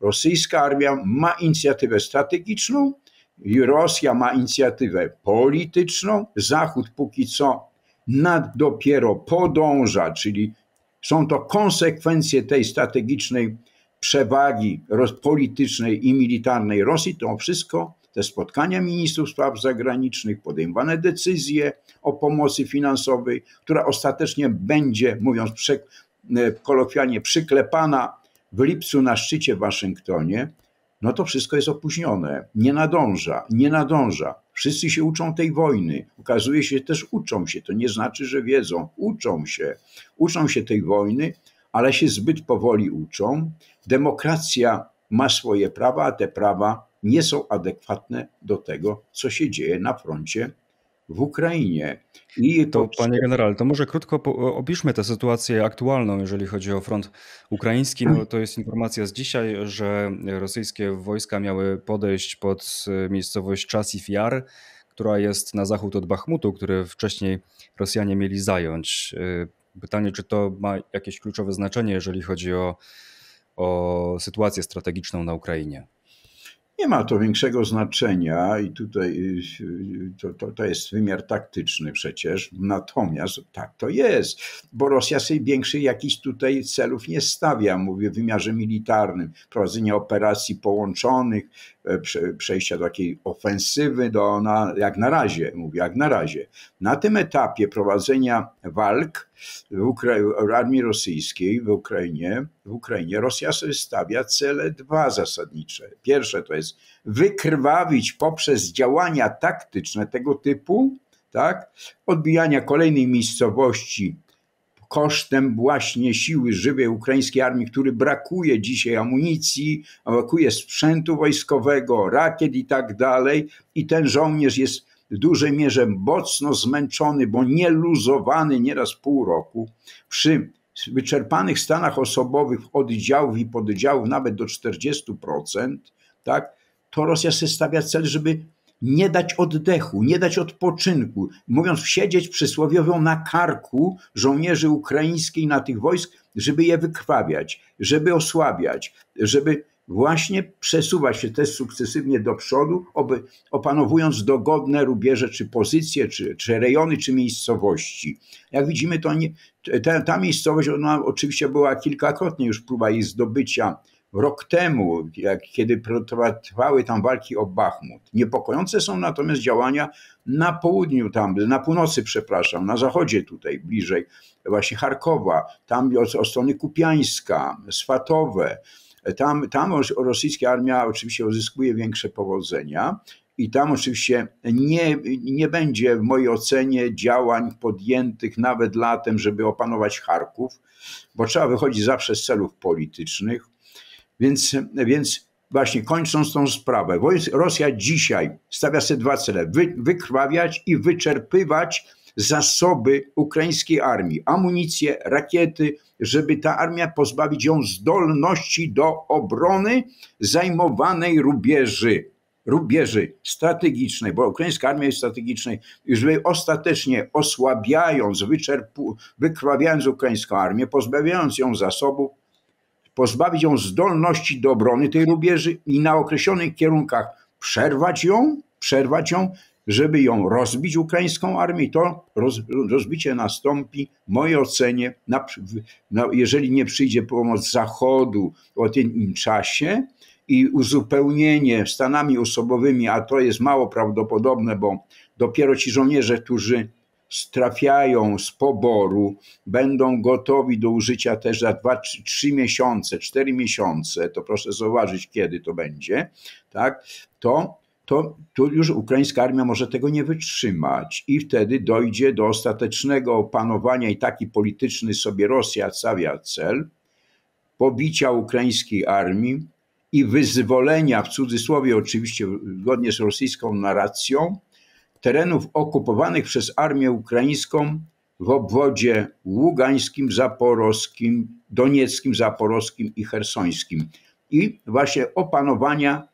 Rosyjska armia ma inicjatywę strategiczną, Rosja ma inicjatywę polityczną, Zachód póki co nad dopiero podąża, czyli są to konsekwencje tej strategicznej przewagi politycznej i militarnej Rosji. To wszystko te spotkania ministrów spraw zagranicznych, podejmowane decyzje o pomocy finansowej, która ostatecznie będzie, mówiąc przy, e, kolokwialnie, przyklepana w lipcu na szczycie w Waszyngtonie, no to wszystko jest opóźnione, nie nadąża, nie nadąża. Wszyscy się uczą tej wojny. Okazuje się, że też uczą się. To nie znaczy, że wiedzą. Uczą się. Uczą się tej wojny, ale się zbyt powoli uczą. Demokracja ma swoje prawa, a te prawa nie są adekwatne do tego, co się dzieje na froncie w Ukrainie. I to, to panie generale, to może krótko opiszmy tę sytuację aktualną, jeżeli chodzi o front ukraiński. No, to jest informacja z dzisiaj, że rosyjskie wojska miały podejść pod e, miejscowość Czasif Jar, która jest na zachód od Bachmutu, który wcześniej Rosjanie mieli zająć. E, pytanie, czy to ma jakieś kluczowe znaczenie, jeżeli chodzi o, o sytuację strategiczną na Ukrainie? Nie ma to większego znaczenia i tutaj y, to, to, to, jest wymiar taktyczny przecież, natomiast tak to jest, bo Rosja sobie większych jakichś tutaj celów nie stawia, mówię w wymiarze militarnym, prowadzenia operacji połączonych, E, przejścia do takiej ofensywy, do na, jak na razie, mówię, jak na razie. Na tym etapie prowadzenia walk w, Ukra w armii rosyjskiej w Ukrainie, w Ukrainie Rosja sobie stawia cele dwa zasadnicze. Pierwsze to jest wykrwawić poprzez działania taktyczne tego typu, tak, odbijania kolejnej miejscowości kosztem właśnie siły żywej ukraińskiej armii, który brakuje dzisiaj amunicji, brakuje sprzętu wojskowego, rakiet i tak dalej. I ten żołnierz jest w dużej mierze mocno zmęczony, bo nieluzowany nieraz pół roku. Przy wyczerpanych stanach osobowych oddziałów i poddziałów nawet do 40%, tak, to Rosja sobie stawia cel, żeby nie dać oddechu, nie dać odpoczynku, mówiąc, siedzieć przysłowiowo na karku żołnierzy ukraińskiej na tych wojsk, żeby je wykrwawiać, żeby osłabiać, żeby właśnie przesuwać się też sukcesywnie do przodu, oby, opanowując dogodne rubieże, czy pozycje, czy, czy rejony, czy miejscowości. Jak widzimy, to nie, ta, ta miejscowość, ona oczywiście była kilkakrotnie już próba jej zdobycia, rok temu, jak, kiedy trwały tam walki o Bachmut. Niepokojące są natomiast działania na południu tam, na północy przepraszam, na zachodzie tutaj bliżej, właśnie Charkowa, tam od, od strony Kupiańska, Swatowe. Tam, tam rosyjska armia oczywiście uzyskuje większe powodzenia i tam oczywiście nie, nie będzie w mojej ocenie działań podjętych nawet latem, żeby opanować Charków, bo trzeba wychodzić zawsze z celów politycznych. Więc, więc właśnie kończąc tą sprawę, Rosja dzisiaj stawia sobie dwa cele: wy, wykrwawiać i wyczerpywać zasoby ukraińskiej armii, amunicję, rakiety, żeby ta armia pozbawić ją zdolności do obrony zajmowanej rubieży. Rubieży strategicznej, bo ukraińska armia jest strategicznej, żeby ostatecznie osłabiając, wyczerpu, wykrwawiając ukraińską armię, pozbawiając ją zasobów, pozbawić ją zdolności do obrony tej rubieży i na określonych kierunkach przerwać ją, przerwać ją, żeby ją rozbić, ukraińską armię. I to roz, rozbicie nastąpi, w mojej ocenie, na, na, jeżeli nie przyjdzie pomoc Zachodu o tym czasie, i uzupełnienie stanami osobowymi, a to jest mało prawdopodobne, bo dopiero ci żołnierze, którzy trafiają z poboru, będą gotowi do użycia też za 2, 3, miesiące, 4 miesiące, to proszę zauważyć, kiedy to będzie, tak, to to, to już ukraińska armia może tego nie wytrzymać i wtedy dojdzie do ostatecznego opanowania i taki polityczny sobie Rosja stawia cel pobicia ukraińskiej armii i wyzwolenia, w cudzysłowie oczywiście, zgodnie z rosyjską narracją, terenów okupowanych przez armię ukraińską w obwodzie ługańskim, zaporowskim, donieckim, zaporowskim i hersońskim. I właśnie opanowania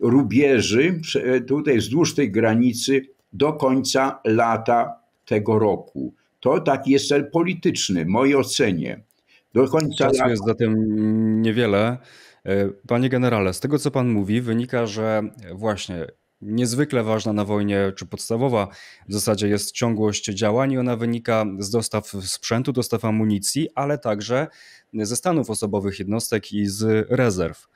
rubieży tutaj wzdłuż tej granicy do końca lata tego roku. To taki jest cel polityczny, w mojej ocenie. Do końca Czasu lata... jest zatem niewiele. E, panie generale, z tego co pan mówi, wynika, że właśnie niezwykle ważna na wojnie, czy podstawowa w zasadzie jest ciągłość działań i ona wynika z dostaw sprzętu, dostaw amunicji, ale także ze stanów osobowych jednostek i z rezerw.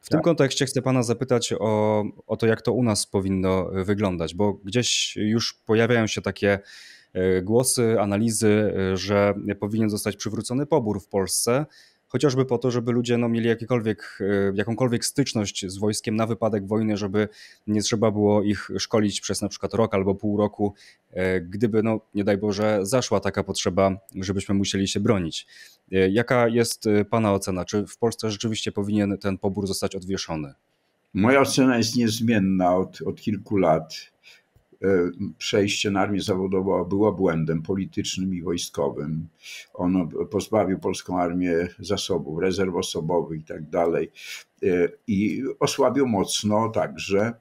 W tak. tym kontekście chcę Pana zapytać o, o to, jak to u nas powinno wyglądać, bo gdzieś już pojawiają się takie e, głosy, analizy, e, że powinien zostać przywrócony pobór w Polsce chociażby po to, żeby ludzie no, mieli e, jakąkolwiek styczność z wojskiem na wypadek wojny, żeby nie trzeba było ich szkolić przez na przykład rok albo pół roku, e, gdyby, no, nie daj Boże, zaszła taka potrzeba, żebyśmy musieli się bronić. E, jaka jest Pana ocena? Czy w Polsce rzeczywiście powinien ten pobór zostać odwieszony? Moja ocena jest niezmienna od, od kilku lat. E, przejście na armię zawodową było błędem politycznym i wojskowym. On pozbawił polską armię zasobów, rezerw osobowych i tak dalej. E, I osłabił mocno także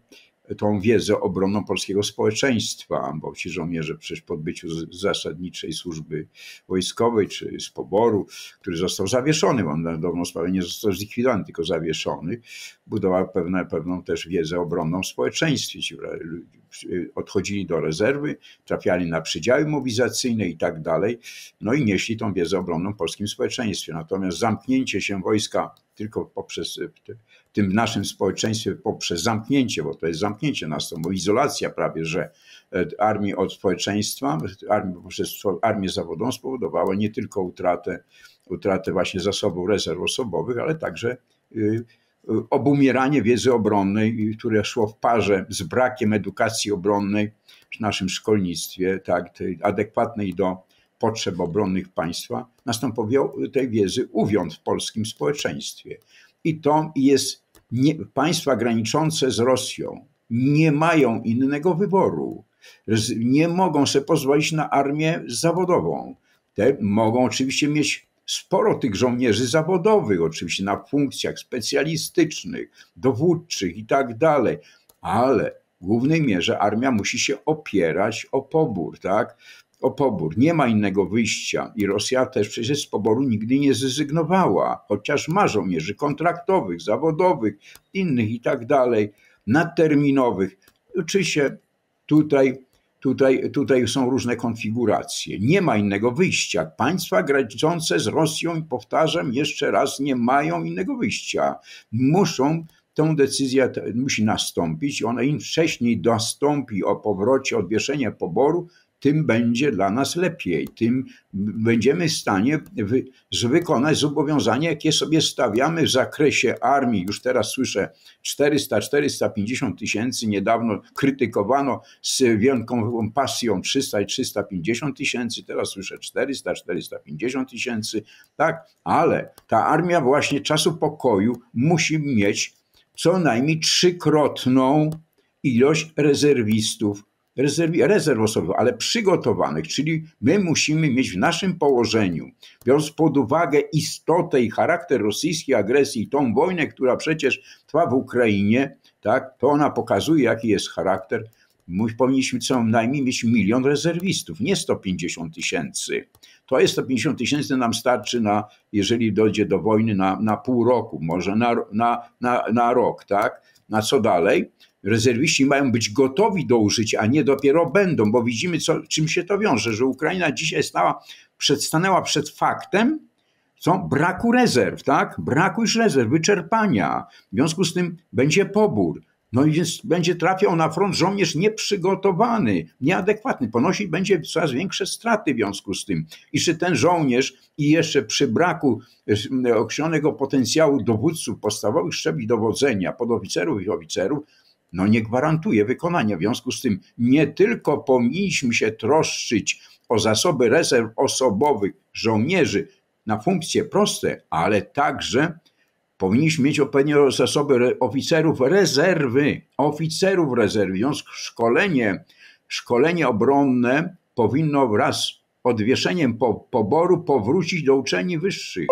tą wiedzę obronną polskiego społeczeństwa, bo ci żołnierze przecież po odbyciu zasadniczej służby wojskowej czy z poboru, który został zawieszony, on na dobrą sprawę nie został zlikwidowany, tylko zawieszony, budował pewne, pewną też wiedzę obronną w społeczeństwie. Ci Y, odchodzili do rezerwy, trafiali na przydziały mobilizacyjne i tak dalej, no i nieśli tą wiedzę obronną w polskim społeczeństwie. Natomiast zamknięcie się wojska tylko poprzez y, w tym naszym społeczeństwie poprzez zamknięcie, bo to jest zamknięcie nas, to izolacja prawie, że e, armii od społeczeństwa, armii, poprzez armię zawodową spowodowała nie tylko utratę, utratę właśnie zasobów rezerw osobowych, ale także y, obumieranie wiedzy obronnej, które szło w parze z brakiem edukacji obronnej w naszym szkolnictwie, tak, adekwatnej do potrzeb obronnych państwa, nastąpił tej wiedzy uwiąd w polskim społeczeństwie. I to jest nie, państwa graniczące z Rosją nie mają innego wyboru. Nie mogą sobie pozwolić na armię zawodową. Te mogą oczywiście mieć sporo tych żołnierzy zawodowych, oczywiście na funkcjach specjalistycznych, dowódczych i tak dalej, ale w głównej mierze armia musi się opierać o pobór, tak? O pobór. Nie ma innego wyjścia i Rosja też przecież z poboru nigdy nie zrezygnowała, chociaż ma żołnierzy kontraktowych, zawodowych, innych i tak dalej, nadterminowych. Oczywiście tutaj Tutaj, tutaj są różne konfiguracje. Nie ma innego wyjścia. Państwa graniczące z Rosją, powtarzam jeszcze raz, nie mają innego wyjścia. Muszą tą decyzję musi nastąpić. Ona im wcześniej dostąpi o powrocie, odwieszenie poboru, tym będzie dla nas lepiej, tym będziemy w stanie wykonać zobowiązania, jakie sobie stawiamy w zakresie armii. Już teraz słyszę 400-450 tysięcy, niedawno krytykowano z wielką pasją 300 i 350 tysięcy, teraz słyszę 400-450 tysięcy, tak, ale ta armia właśnie czasu pokoju musi mieć co najmniej trzykrotną ilość rezerwistów rezerw, rezerw osobowych, ale przygotowanych, czyli my musimy mieć w naszym położeniu, biorąc pod uwagę istotę i charakter rosyjskiej agresji, tą wojnę, która przecież trwa w Ukrainie, tak, to ona pokazuje, jaki jest charakter. My powinniśmy co najmniej mieć milion rezerwistów, nie 150 tysięcy. To jest 150 tysięcy nam starczy na, jeżeli dojdzie do wojny, na, na pół roku, może na, na, na, na rok, tak? Na co dalej? rezerwiści mają być gotowi do użycia, a nie dopiero będą, bo widzimy, co, czym się to wiąże, że Ukraina dzisiaj stała, przed, stanęła przed faktem co? braku rezerw, tak? Braku już rezerw, wyczerpania. W związku z tym będzie pobór. No i będzie trafiał na front żołnierz nieprzygotowany, nieadekwatny. Ponosić będzie coraz większe straty w związku z tym. I czy ten żołnierz i jeszcze przy braku y, y, określonego potencjału dowódców podstawowych szczebli dowodzenia, podoficerów i oficerów, no nie gwarantuje wykonania. W związku z tym nie tylko powinniśmy się troszczyć o zasoby rezerw osobowych żołnierzy na funkcje proste, ale także powinniśmy mieć odpowiednie zasoby oficerów rezerwy, oficerów rezerwy. W związku z szkolenie, szkolenie obronne powinno wraz odwieszeniem po, poboru powrócić do uczelni wyższych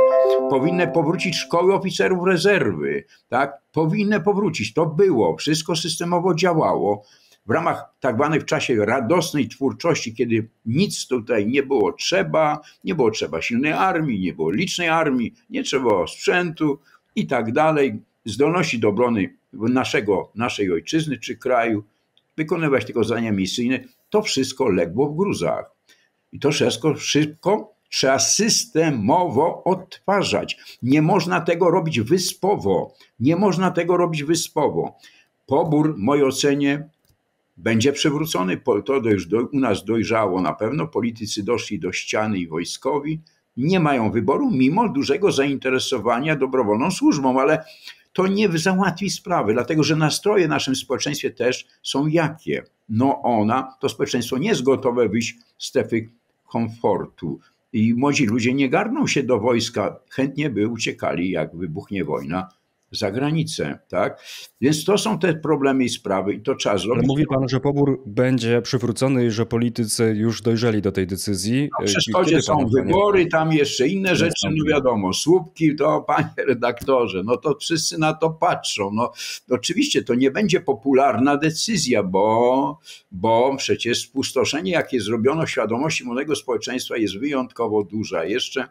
powinny powrócić szkoły oficerów rezerwy, tak? Powinny powrócić, to było, wszystko systemowo działało. W ramach tak zwanej w czasie radosnej twórczości, kiedy nic tutaj nie było trzeba, nie było trzeba silnej armii, nie było licznej armii, nie trzeba sprzętu i tak dalej, zdolności do obrony naszego, naszej ojczyzny czy kraju, wykonywać tylko zadania misyjne, to wszystko legło w gruzach. I to wszystko szybko Trzeba systemowo odtwarzać. Nie można tego robić wyspowo. Nie można tego robić wyspowo. Pobór, w mojej ocenie, będzie przywrócony. To już do, u nas dojrzało na pewno. Politycy doszli do ściany i wojskowi. Nie mają wyboru, mimo dużego zainteresowania dobrowolną służbą, ale to nie załatwi sprawy, dlatego że nastroje w naszym społeczeństwie też są jakie. No ona, to społeczeństwo nie jest gotowe wyjść z strefy komfortu. I młodzi ludzie nie garną się do wojska, chętnie by uciekali, jak wybuchnie wojna za granicę. Tak? Więc to są te problemy i sprawy i to trzeba zrobić. Ale mówi pan, że pobór będzie przywrócony i że politycy już dojrzeli do tej decyzji. No, przy są wybory, tam jeszcze inne rzeczy, no wiadomo, słupki, to panie redaktorze, no to wszyscy na to patrzą. No, oczywiście to nie będzie popularna decyzja, bo, bo przecież spustoszenie, jakie zrobiono w świadomości młodego społeczeństwa jest wyjątkowo duża. Jeszcze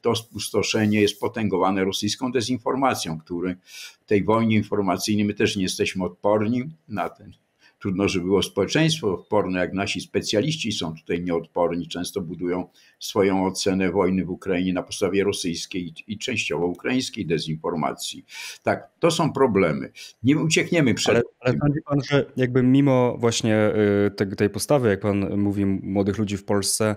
to spustoszenie jest potęgowane rosyjską dezinformacją, który w tej wojnie informacyjnej my też nie jesteśmy odporni na ten. Trudno, żeby było społeczeństwo odporne, jak nasi specjaliści są tutaj nieodporni. Często budują swoją ocenę wojny w Ukrainie na podstawie rosyjskiej i częściowo ukraińskiej dezinformacji. Tak, to są problemy. Nie uciekniemy przed. Ale, ale sądzi pan, że jakby mimo właśnie y, tej postawy, jak pan mówi, młodych ludzi w Polsce,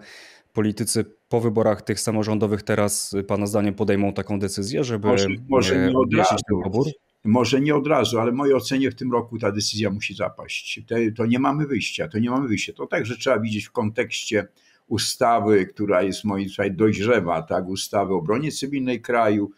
politycy po wyborach tych samorządowych teraz, y, Pana zdaniem, podejmą taką decyzję, żeby może, y, może nie od razu, ten pobór? Może nie od razu, ale w mojej ocenie w tym roku ta decyzja musi zapaść. To nie mamy wyjścia, to nie mamy wyjścia. To także trzeba widzieć w kontekście ustawy, która jest moim zdaniem dojrzewa, tak, ustawy o obronie cywilnej kraju,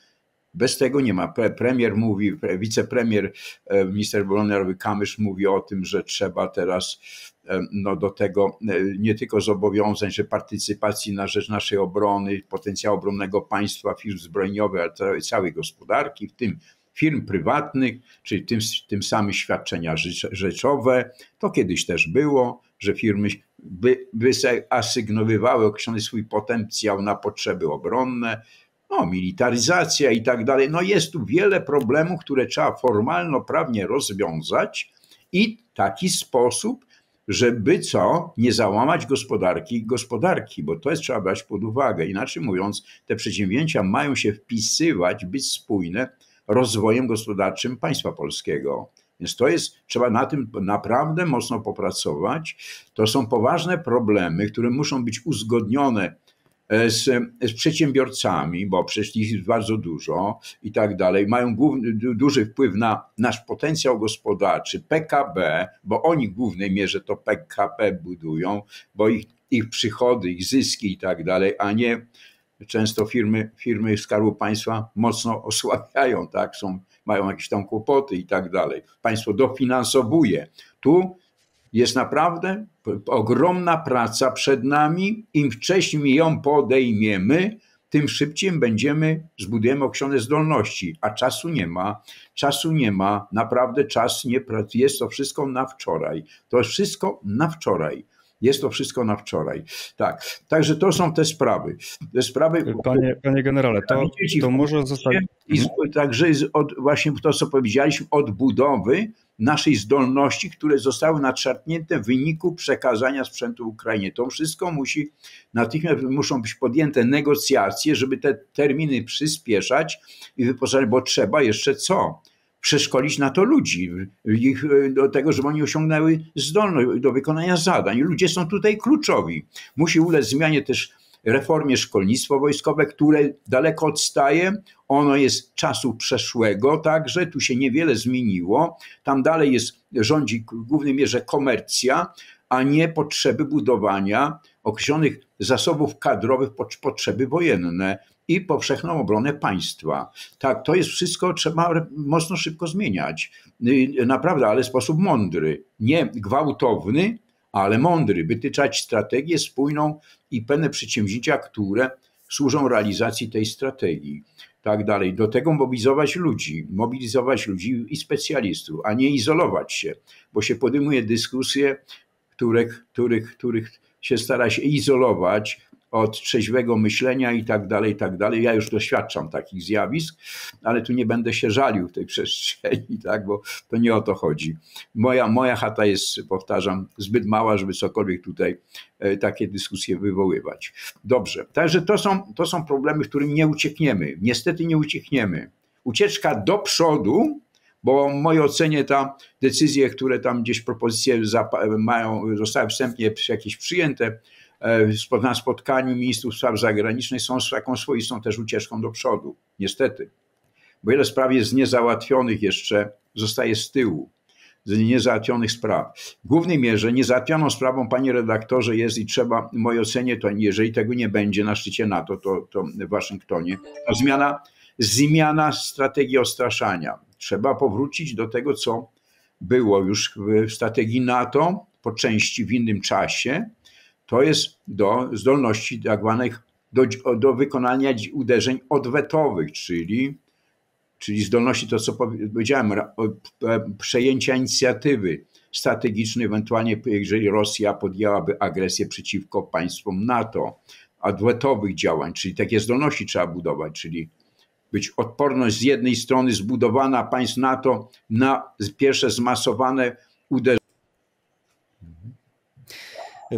bez tego nie ma. Premier mówi, wicepremier, e, minister Wolnerowy Kamysz mówi o tym, że trzeba teraz e, no, do tego e, nie tylko zobowiązań, że partycypacji na rzecz naszej obrony, potencjału obronnego państwa, firm zbrojeniowych, ale całej gospodarki, w tym firm prywatnych, czyli tym, tym samym świadczenia rzeczowe. To kiedyś też było, że firmy by, asygnowywały określony swój potencjał na potrzeby obronne, no, militaryzacja i tak dalej. No jest tu wiele problemów, które trzeba formalno-prawnie rozwiązać i taki sposób, żeby co, nie załamać gospodarki gospodarki, bo to jest trzeba brać pod uwagę. Inaczej mówiąc, te przedsięwzięcia mają się wpisywać, być spójne rozwojem gospodarczym państwa polskiego. Więc to jest, trzeba na tym naprawdę mocno popracować. To są poważne problemy, które muszą być uzgodnione E, z, z przedsiębiorcami, bo przecież ich bardzo dużo i tak dalej, mają główny, duży wpływ na nasz potencjał gospodarczy, PKB, bo oni w głównej mierze to PKB budują, bo ich, ich przychody, ich zyski i tak dalej, a nie często firmy, firmy Skarbu Państwa mocno osłabiają, tak? Są, mają jakieś tam kłopoty i tak dalej. Państwo dofinansowuje. Tu jest naprawdę ogromna praca przed nami. Im wcześniej ją podejmiemy, tym szybciej będziemy, zbudujemy określone zdolności, a czasu nie ma. Czasu nie ma, naprawdę czas nie pracuje, jest to wszystko na wczoraj. To jest wszystko na wczoraj. Jest to wszystko na wczoraj. Tak, także to są te sprawy. Te sprawy panie, panie generale, to, to może zostać... I także od, właśnie to, co powiedzieliśmy, odbudowy naszej zdolności, które zostały nadszarpnięte w wyniku przekazania sprzętu Ukrainie. To wszystko musi, natychmiast muszą być podjęte negocjacje, żeby te terminy przyspieszać i wyposażać, bo trzeba jeszcze co? przeszkolić na to ludzi, ich, e, do tego, żeby oni osiągnęły zdolność do wykonania zadań. Ludzie są tutaj kluczowi. Musi ulec zmianie też reformie szkolnictwo wojskowe, które daleko odstaje. Ono jest czasu przeszłego, także tu się niewiele zmieniło. Tam dalej jest, rządzi w głównej mierze komercja, a nie potrzeby budowania określonych zasobów kadrowych, potrzeby wojenne i powszechną obronę państwa. Tak, to jest wszystko, trzeba mocno szybko zmieniać. Y, naprawdę, ale w sposób mądry, nie gwałtowny, ale mądry, wytyczać strategię spójną i pewne przedsięwzięcia, które służą realizacji tej strategii. Tak dalej. Do tego mobilizować ludzi, mobilizować ludzi i specjalistów, a nie izolować się, bo się podejmuje dyskusje, których, których, których się stara się izolować, od trzeźwego myślenia i tak dalej, i tak dalej. Ja już doświadczam takich zjawisk, ale tu nie będę się żalił w tej przestrzeni, tak, bo to nie o to chodzi. Moja, moja chata jest, powtarzam, zbyt mała, żeby cokolwiek tutaj e, takie dyskusje wywoływać. Dobrze, także to są, to są problemy, którym nie uciekniemy. Niestety nie uciekniemy. Ucieczka do przodu bo w mojej ocenie ta decyzje, które tam gdzieś propozycje mają, zostały wstępnie jakieś przyjęte, E, na spotkaniu ministrów spraw zagranicznych są taką swoistą też ucieczką do przodu. Niestety. Bo wiele spraw jest niezałatwionych jeszcze, zostaje z tyłu z niezałatwionych spraw. W głównej mierze niezałatwioną sprawą, panie redaktorze, jest i trzeba, w mojej ocenie, to jeżeli tego nie będzie na szczycie NATO, to, to w Waszyngtonie, to zmiana, zmiana strategii ostraszania. Trzeba powrócić do tego, co było już w strategii NATO, po części w innym czasie, to jest do zdolności tak zwanych do, do wykonania uderzeń odwetowych, czyli, czyli zdolności, to co powiedziałem, przejęcia inicjatywy strategicznej, ewentualnie jeżeli Rosja podjęłaby agresję przeciwko państwom NATO, odwetowych działań, czyli takie zdolności trzeba budować, czyli być odporność z jednej strony zbudowana państw NATO na pierwsze zmasowane uderzenia,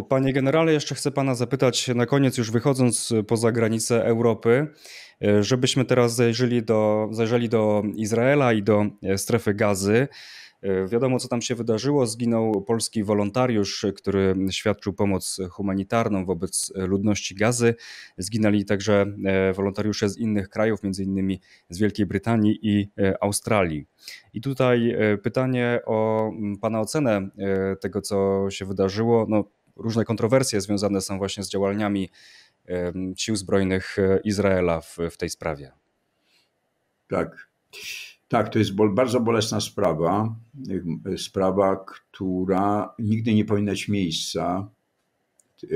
Panie generale, jeszcze chcę pana zapytać na koniec, już wychodząc poza granice Europy, żebyśmy teraz zajrzeli do, zajrzeli do Izraela i do strefy gazy. Wiadomo, co tam się wydarzyło. Zginął polski wolontariusz, który świadczył pomoc humanitarną wobec ludności gazy. Zginęli także e, wolontariusze z innych krajów, między innymi z Wielkiej Brytanii i e, Australii. I tutaj e, pytanie o Pana ocenę tego, co się wydarzyło. No, różne kontrowersje związane są właśnie z działaniami sił zbrojnych e, Izraela w, w tej sprawie. Tak. Tak, to jest bardzo bolesna sprawa. Sprawa, która nigdy nie powinna mieć miejsca e,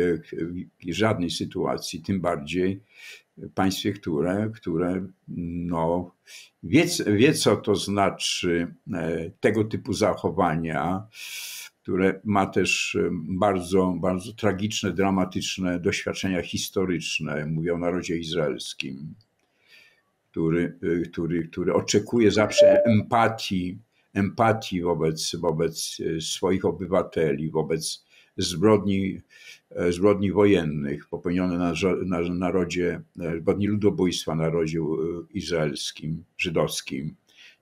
w żadnej sytuacji, tym bardziej w państwie, które, które no, wie, wie, co to znaczy e, tego typu zachowania które ma też e, bardzo, bardzo tragiczne, dramatyczne doświadczenia historyczne. Mówię o narodzie izraelskim, który, e, który, który oczekuje zawsze empatii, empatii wobec, wobec e, swoich obywateli, wobec zbrodni, zbrodni wojennych popełnionych na, na narodzie, zbrodni ludobójstwa narodzie izraelskim, żydowskim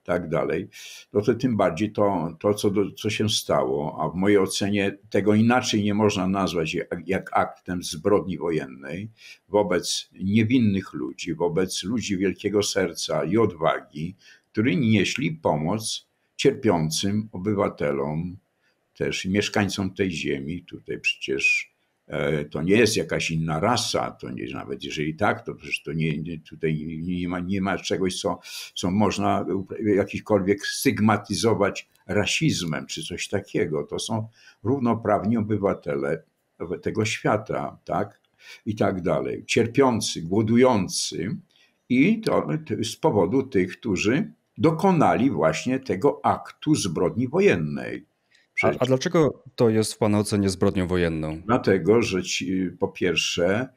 tak dalej, no to tym bardziej to, to co, do, co się stało, a w mojej ocenie tego inaczej nie można nazwać jak, jak aktem zbrodni wojennej wobec niewinnych ludzi, wobec ludzi wielkiego serca i odwagi, którzy nieśli pomoc cierpiącym obywatelom, też mieszkańcom tej ziemi. Tutaj przecież E, to nie jest jakaś inna rasa, to nie, nawet jeżeli tak, to przecież to nie, nie tutaj nie ma, nie ma czegoś, co, co można jakikolwiek stygmatyzować rasizmem czy coś takiego. To są równoprawni obywatele tego świata, tak? I tak dalej. Cierpiący, głodujący i to z powodu tych, którzy dokonali właśnie tego aktu zbrodni wojennej. A, dlaczego to jest w Pana ocenie zbrodnią wojenną? Dlatego, że ci, po pierwsze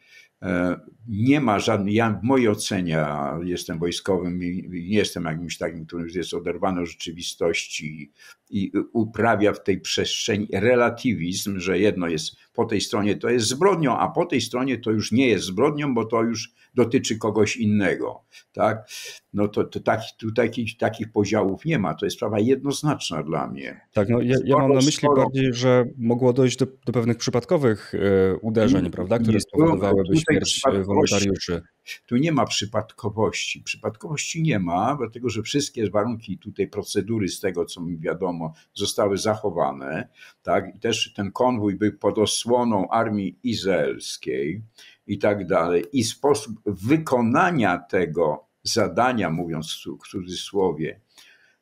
e, nie ma żadnej. ja w mojej ocenie jestem wojskowym i nie jestem jakimś takim, który jest oderwany od rzeczywistości, i uprawia w tej przestrzeni relatywizm, że jedno jest po tej stronie to jest zbrodnią, a po tej stronie to już nie jest zbrodnią, bo to już dotyczy kogoś innego. Tak? No to, to tak, tu takich, takich podziałów nie ma. To jest sprawa jednoznaczna dla mnie. Tak, no ja, ja mam na myśli bardziej, że mogło dojść do, do pewnych przypadkowych y, uderzeń, nie, prawda, które no, spowodowałyby śmierć e, wolontariuszy. Tu nie ma przypadkowości. Przypadkowości nie ma, dlatego że wszystkie warunki tutaj procedury z tego, co mi wiadomo, wiadomo, zostały zachowane. Tak? I też ten konwój był pod osłoną armii izraelskiej i tak dalej. I sposób wykonania tego zadania, mówiąc w cudzysłowie,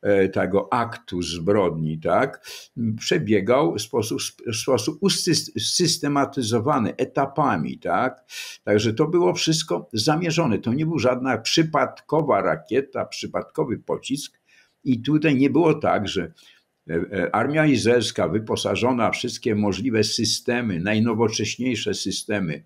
e, tego aktu zbrodni, tak, przebiegał w sposób, w sposób usystematyzowany, etapami, tak. Także to było wszystko zamierzone. To nie był żadna przypadkowa rakieta, przypadkowy pocisk. I tutaj nie było tak, że E, e, Armia izraelska wyposażona wszystkie możliwe systemy, najnowocześniejsze systemy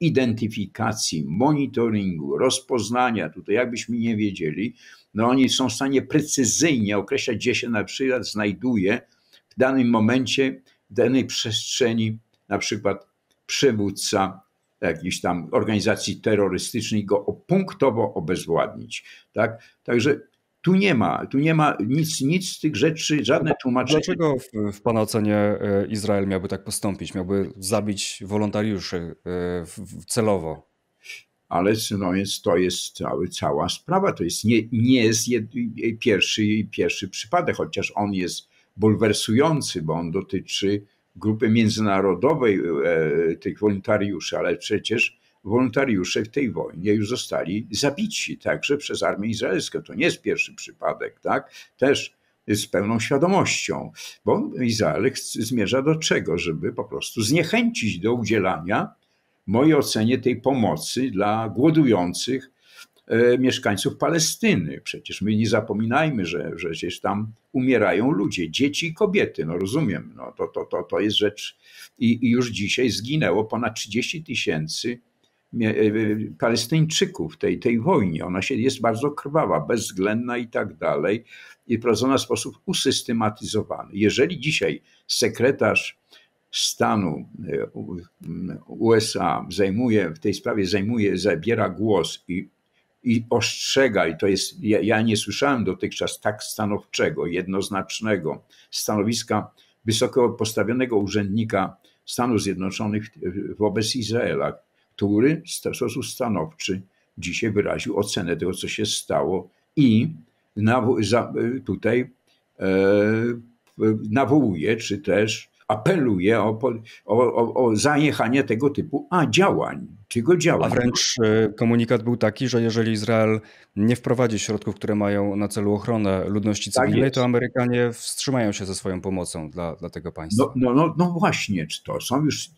identyfikacji, monitoringu, rozpoznania, tutaj jakbyśmy nie wiedzieli, no oni są w stanie precyzyjnie określać, gdzie się na przykład znajduje w danym momencie, w danej przestrzeni, na przykład przywódca jakiejś tam organizacji terrorystycznej, go punktowo obezwładnić. Tak? Także tu nie ma, tu nie ma nic, nic z tych rzeczy, żadne tłumaczenie. Dlaczego w, w Pana ocenie e, Izrael miałby tak postąpić? Miałby zabić wolontariuszy e, celowo? ale no więc to jest cały, cała sprawa. To jest nie, nie jest jed, pierwszy, pierwszy przypadek, chociaż on jest bulwersujący, bo on dotyczy grupy międzynarodowej e, e tych wolontariuszy, ale przecież wolontariusze w tej wojnie już zostali zabici także przez armię izraelską. To nie jest pierwszy przypadek, tak? Też z pełną świadomością, bo Izrael zmierza do czego? Żeby po prostu zniechęcić do udzielania, mojej ocenie, tej pomocy dla głodujących e, mieszkańców Palestyny. Przecież my nie zapominajmy, że, że gdzieś tam umierają ludzie, dzieci i kobiety. No rozumiem, no to, to, to, to jest rzecz i, i już dzisiaj zginęło ponad 30 tysięcy E, e, Palestyńczyków, tej, tej wojnie. Ona się jest bardzo krwawa, bezwzględna i tak dalej, i prowadzona w sposób usystematyzowany. Jeżeli dzisiaj sekretarz stanu e, USA zajmuje w tej sprawie zajmuje, zabiera głos i i ostrzega, i to jest, ja, ja, nie słyszałem dotychczas tak stanowczego, jednoznacznego stanowiska wysoko postawionego urzędnika Stanów Zjednoczonych wobec Izraela, który w sposób stanowczy dzisiaj wyraził ocenę tego, co się stało i nawo- za, tutaj e, nawołuje, czy też apeluje o, o, o zaniechanie tego typu a działań. Czego działań. A wręcz y, komunikat był taki, że jeżeli Izrael nie wprowadzi środków, które mają na celu ochronę ludności tak cywilnej, tak to Amerykanie wstrzymają się ze swoją pomocą dla, dla tego państwa. No, no, no, no właśnie, to są już,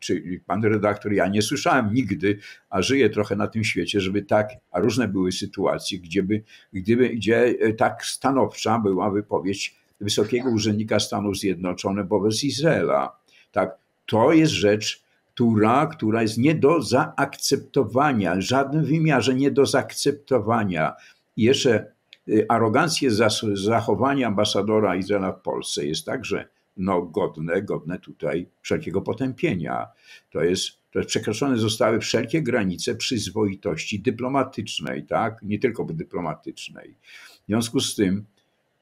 czyli pan redaktor, ja nie słyszałem nigdy, a żyję trochę na tym świecie, żeby tak, a różne były sytuacje, gdzie by, gdyby, gdzie e, tak stanowcza była wypowiedź wysokiego urzędnika Stanów Zjednoczonych wobec Izraela. Tak, to jest rzecz, która, która jest nie do zaakceptowania, w żadnym wymiarze nie do zaakceptowania. I jeszcze y, arogancję zachowania ambasadora Izraela w Polsce jest także no, godne, godne tutaj wszelkiego potępienia. To jest, to jest przekroczone zostały wszelkie granice przyzwoitości dyplomatycznej, tak? nie tylko dyplomatycznej. W związku z tym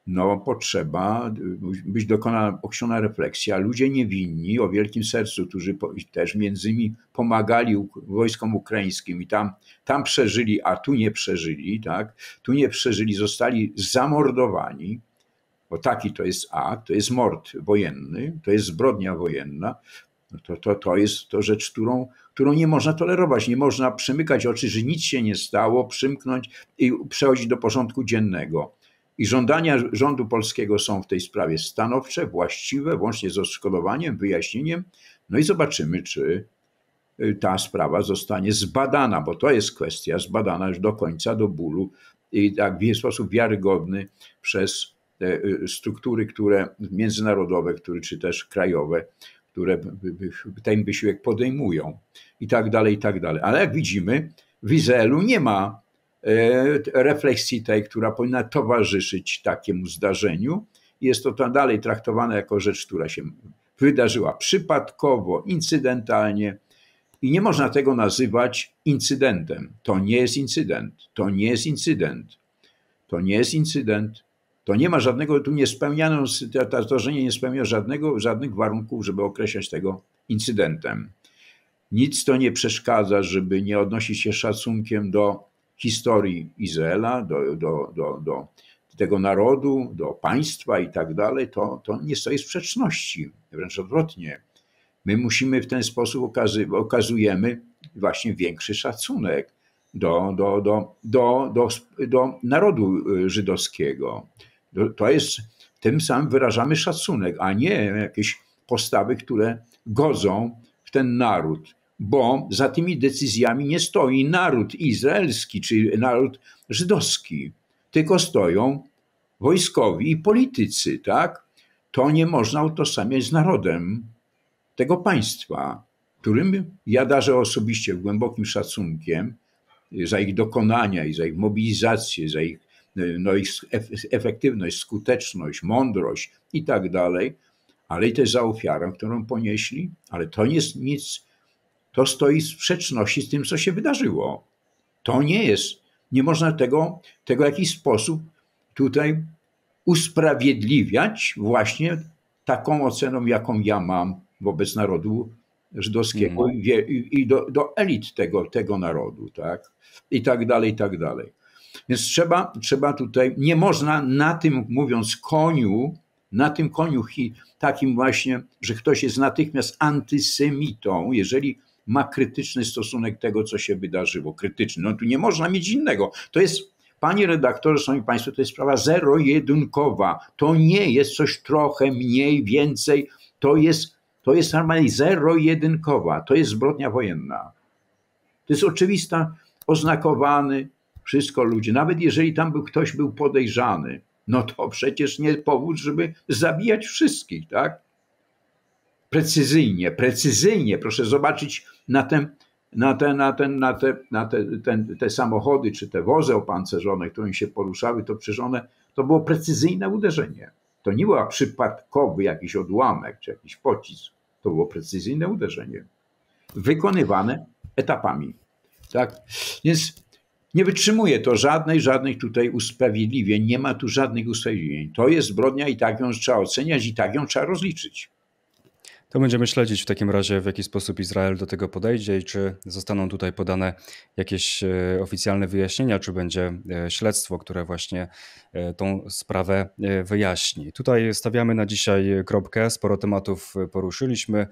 no, potrzeba y, być dokonana okrzona refleksja. Ludzie niewinni o wielkim sercu, którzy też między innymi pomagali wojskom ukraińskim i tam, tam przeżyli, a tu nie przeżyli, tak? Tu nie przeżyli, zostali zamordowani, bo taki to jest a to jest mord wojenny, to jest zbrodnia wojenna. No to, to, to jest to rzecz, którą, którą nie można tolerować. Nie można przymykać oczy, że nic się nie stało, przymknąć i przechodzić do porządku dziennego. I żądania rządu polskiego są w tej sprawie stanowcze, właściwe, łącznie z odszkodowaniem, wyjaśnieniem. No i zobaczymy, czy y, ta sprawa zostanie zbadana, bo to jest kwestia zbadana już do końca, do bólu i tak w sposób wiarygodny przez e, y, struktury, które międzynarodowe, które, czy też krajowe, które ten wysiłek podejmują i tak dalej, i tak dalej. Ale jak widzimy, w Izraelu nie ma E, refleksji tej, która powinna towarzyszyć takiemu zdarzeniu. Jest to tam dalej traktowane jako rzecz, która się wydarzyła przypadkowo, incydentalnie. I nie można tego nazywać incydentem. To nie jest incydent. To nie jest incydent. To nie jest incydent. To nie ma żadnego, tu nie spełniano, to zdarzenie nie spełnia żadnego, żadnych warunków, żeby określać tego incydentem. Nic to nie przeszkadza, żeby nie odnosić się szacunkiem do historii Izraela, do, do, do, do tego narodu, do państwa i tak dalej, to, to nie stoi sprzeczności. Wręcz odwrotnie. My musimy w ten sposób okazujemy właśnie większy szacunek do, do, do, do, do, do narodu y, żydowskiego. To jest, tym samym wyrażamy szacunek, a nie jakieś postawy, które godzą w ten naród bo za tymi decyzjami nie stoi naród izraelski czy naród żydowski, tylko stoją wojskowi i politycy, tak? To nie można utożsamiać z narodem tego państwa, którym ja darzę osobiście głębokim szacunkiem za ich dokonania i za ich mobilizację, za ich, no, ich efektywność, skuteczność, mądrość i tak dalej, ale i też za ofiarę, którą ponieśli, ale to nie jest nic to stoi w sprzeczności z tym, co się wydarzyło. To nie jest, nie można tego, tego w jakiś sposób tutaj usprawiedliwiać właśnie taką oceną, jaką ja mam wobec narodu żydowskiego mm. i, i do, do, elit tego, tego narodu, tak? I tak dalej, i tak dalej. Więc trzeba, trzeba tutaj, nie można na tym, mówiąc koniu, na tym koniu takim właśnie, że ktoś jest natychmiast antysemitą, jeżeli ma krytyczny stosunek tego, co się wydarzyło. Krytyczny. No tu nie można mieć innego. To jest Panie redaktorze, szanowni państwo, to jest sprawa zero-jedynkowa. To nie jest coś trochę mniej, więcej. To jest, to jest normalnie zero-jedynkowa. To jest zbrodnia wojenna. To jest oczywista, oznakowany, wszystko ludzie. Nawet jeżeli tam był ktoś był podejrzany, no to przecież nie powód, żeby zabijać wszystkich, tak? precyzyjnie, precyzyjnie, proszę zobaczyć na ten na te, na ten, na te, na te, ten, te samochody czy te wozy opancerzone, którymi się poruszały, to przecież one, to było precyzyjne uderzenie. To nie był przypadkowy jakiś odłamek czy jakiś pocisk. To było precyzyjne uderzenie, wykonywane etapami. Tak? Więc nie wytrzymuje to żadnej, żadnych tutaj usprawiedliwień. Nie ma tu żadnych usprawiedliwień. To jest zbrodnia i tak ją trzeba oceniać i tak ją trzeba rozliczyć. To będziemy śledzić w takim razie, w jaki sposób Izrael do tego podejdzie i czy zostaną tutaj podane jakieś e, oficjalne wyjaśnienia, czy będzie e, śledztwo, które właśnie e, tą sprawę wyjaśni. Tutaj stawiamy na dzisiaj kropkę. Sporo tematów poruszyliśmy.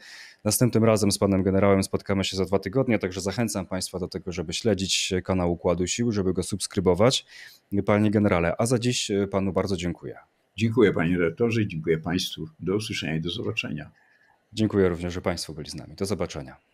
Następnym razem z panem generałem spotkamy się za dwa tygodnie, także zachęcam państwa do tego, żeby śledzić kanał Układu Sił, żeby go subskrybować. Panie generale, a za dziś panu bardzo dziękuję. Dziękuję panie redaktorze, dziękuję państwu. Do usłyszenia i do zobaczenia. Dziękuję również, że Państwo byli z nami. Do zobaczenia.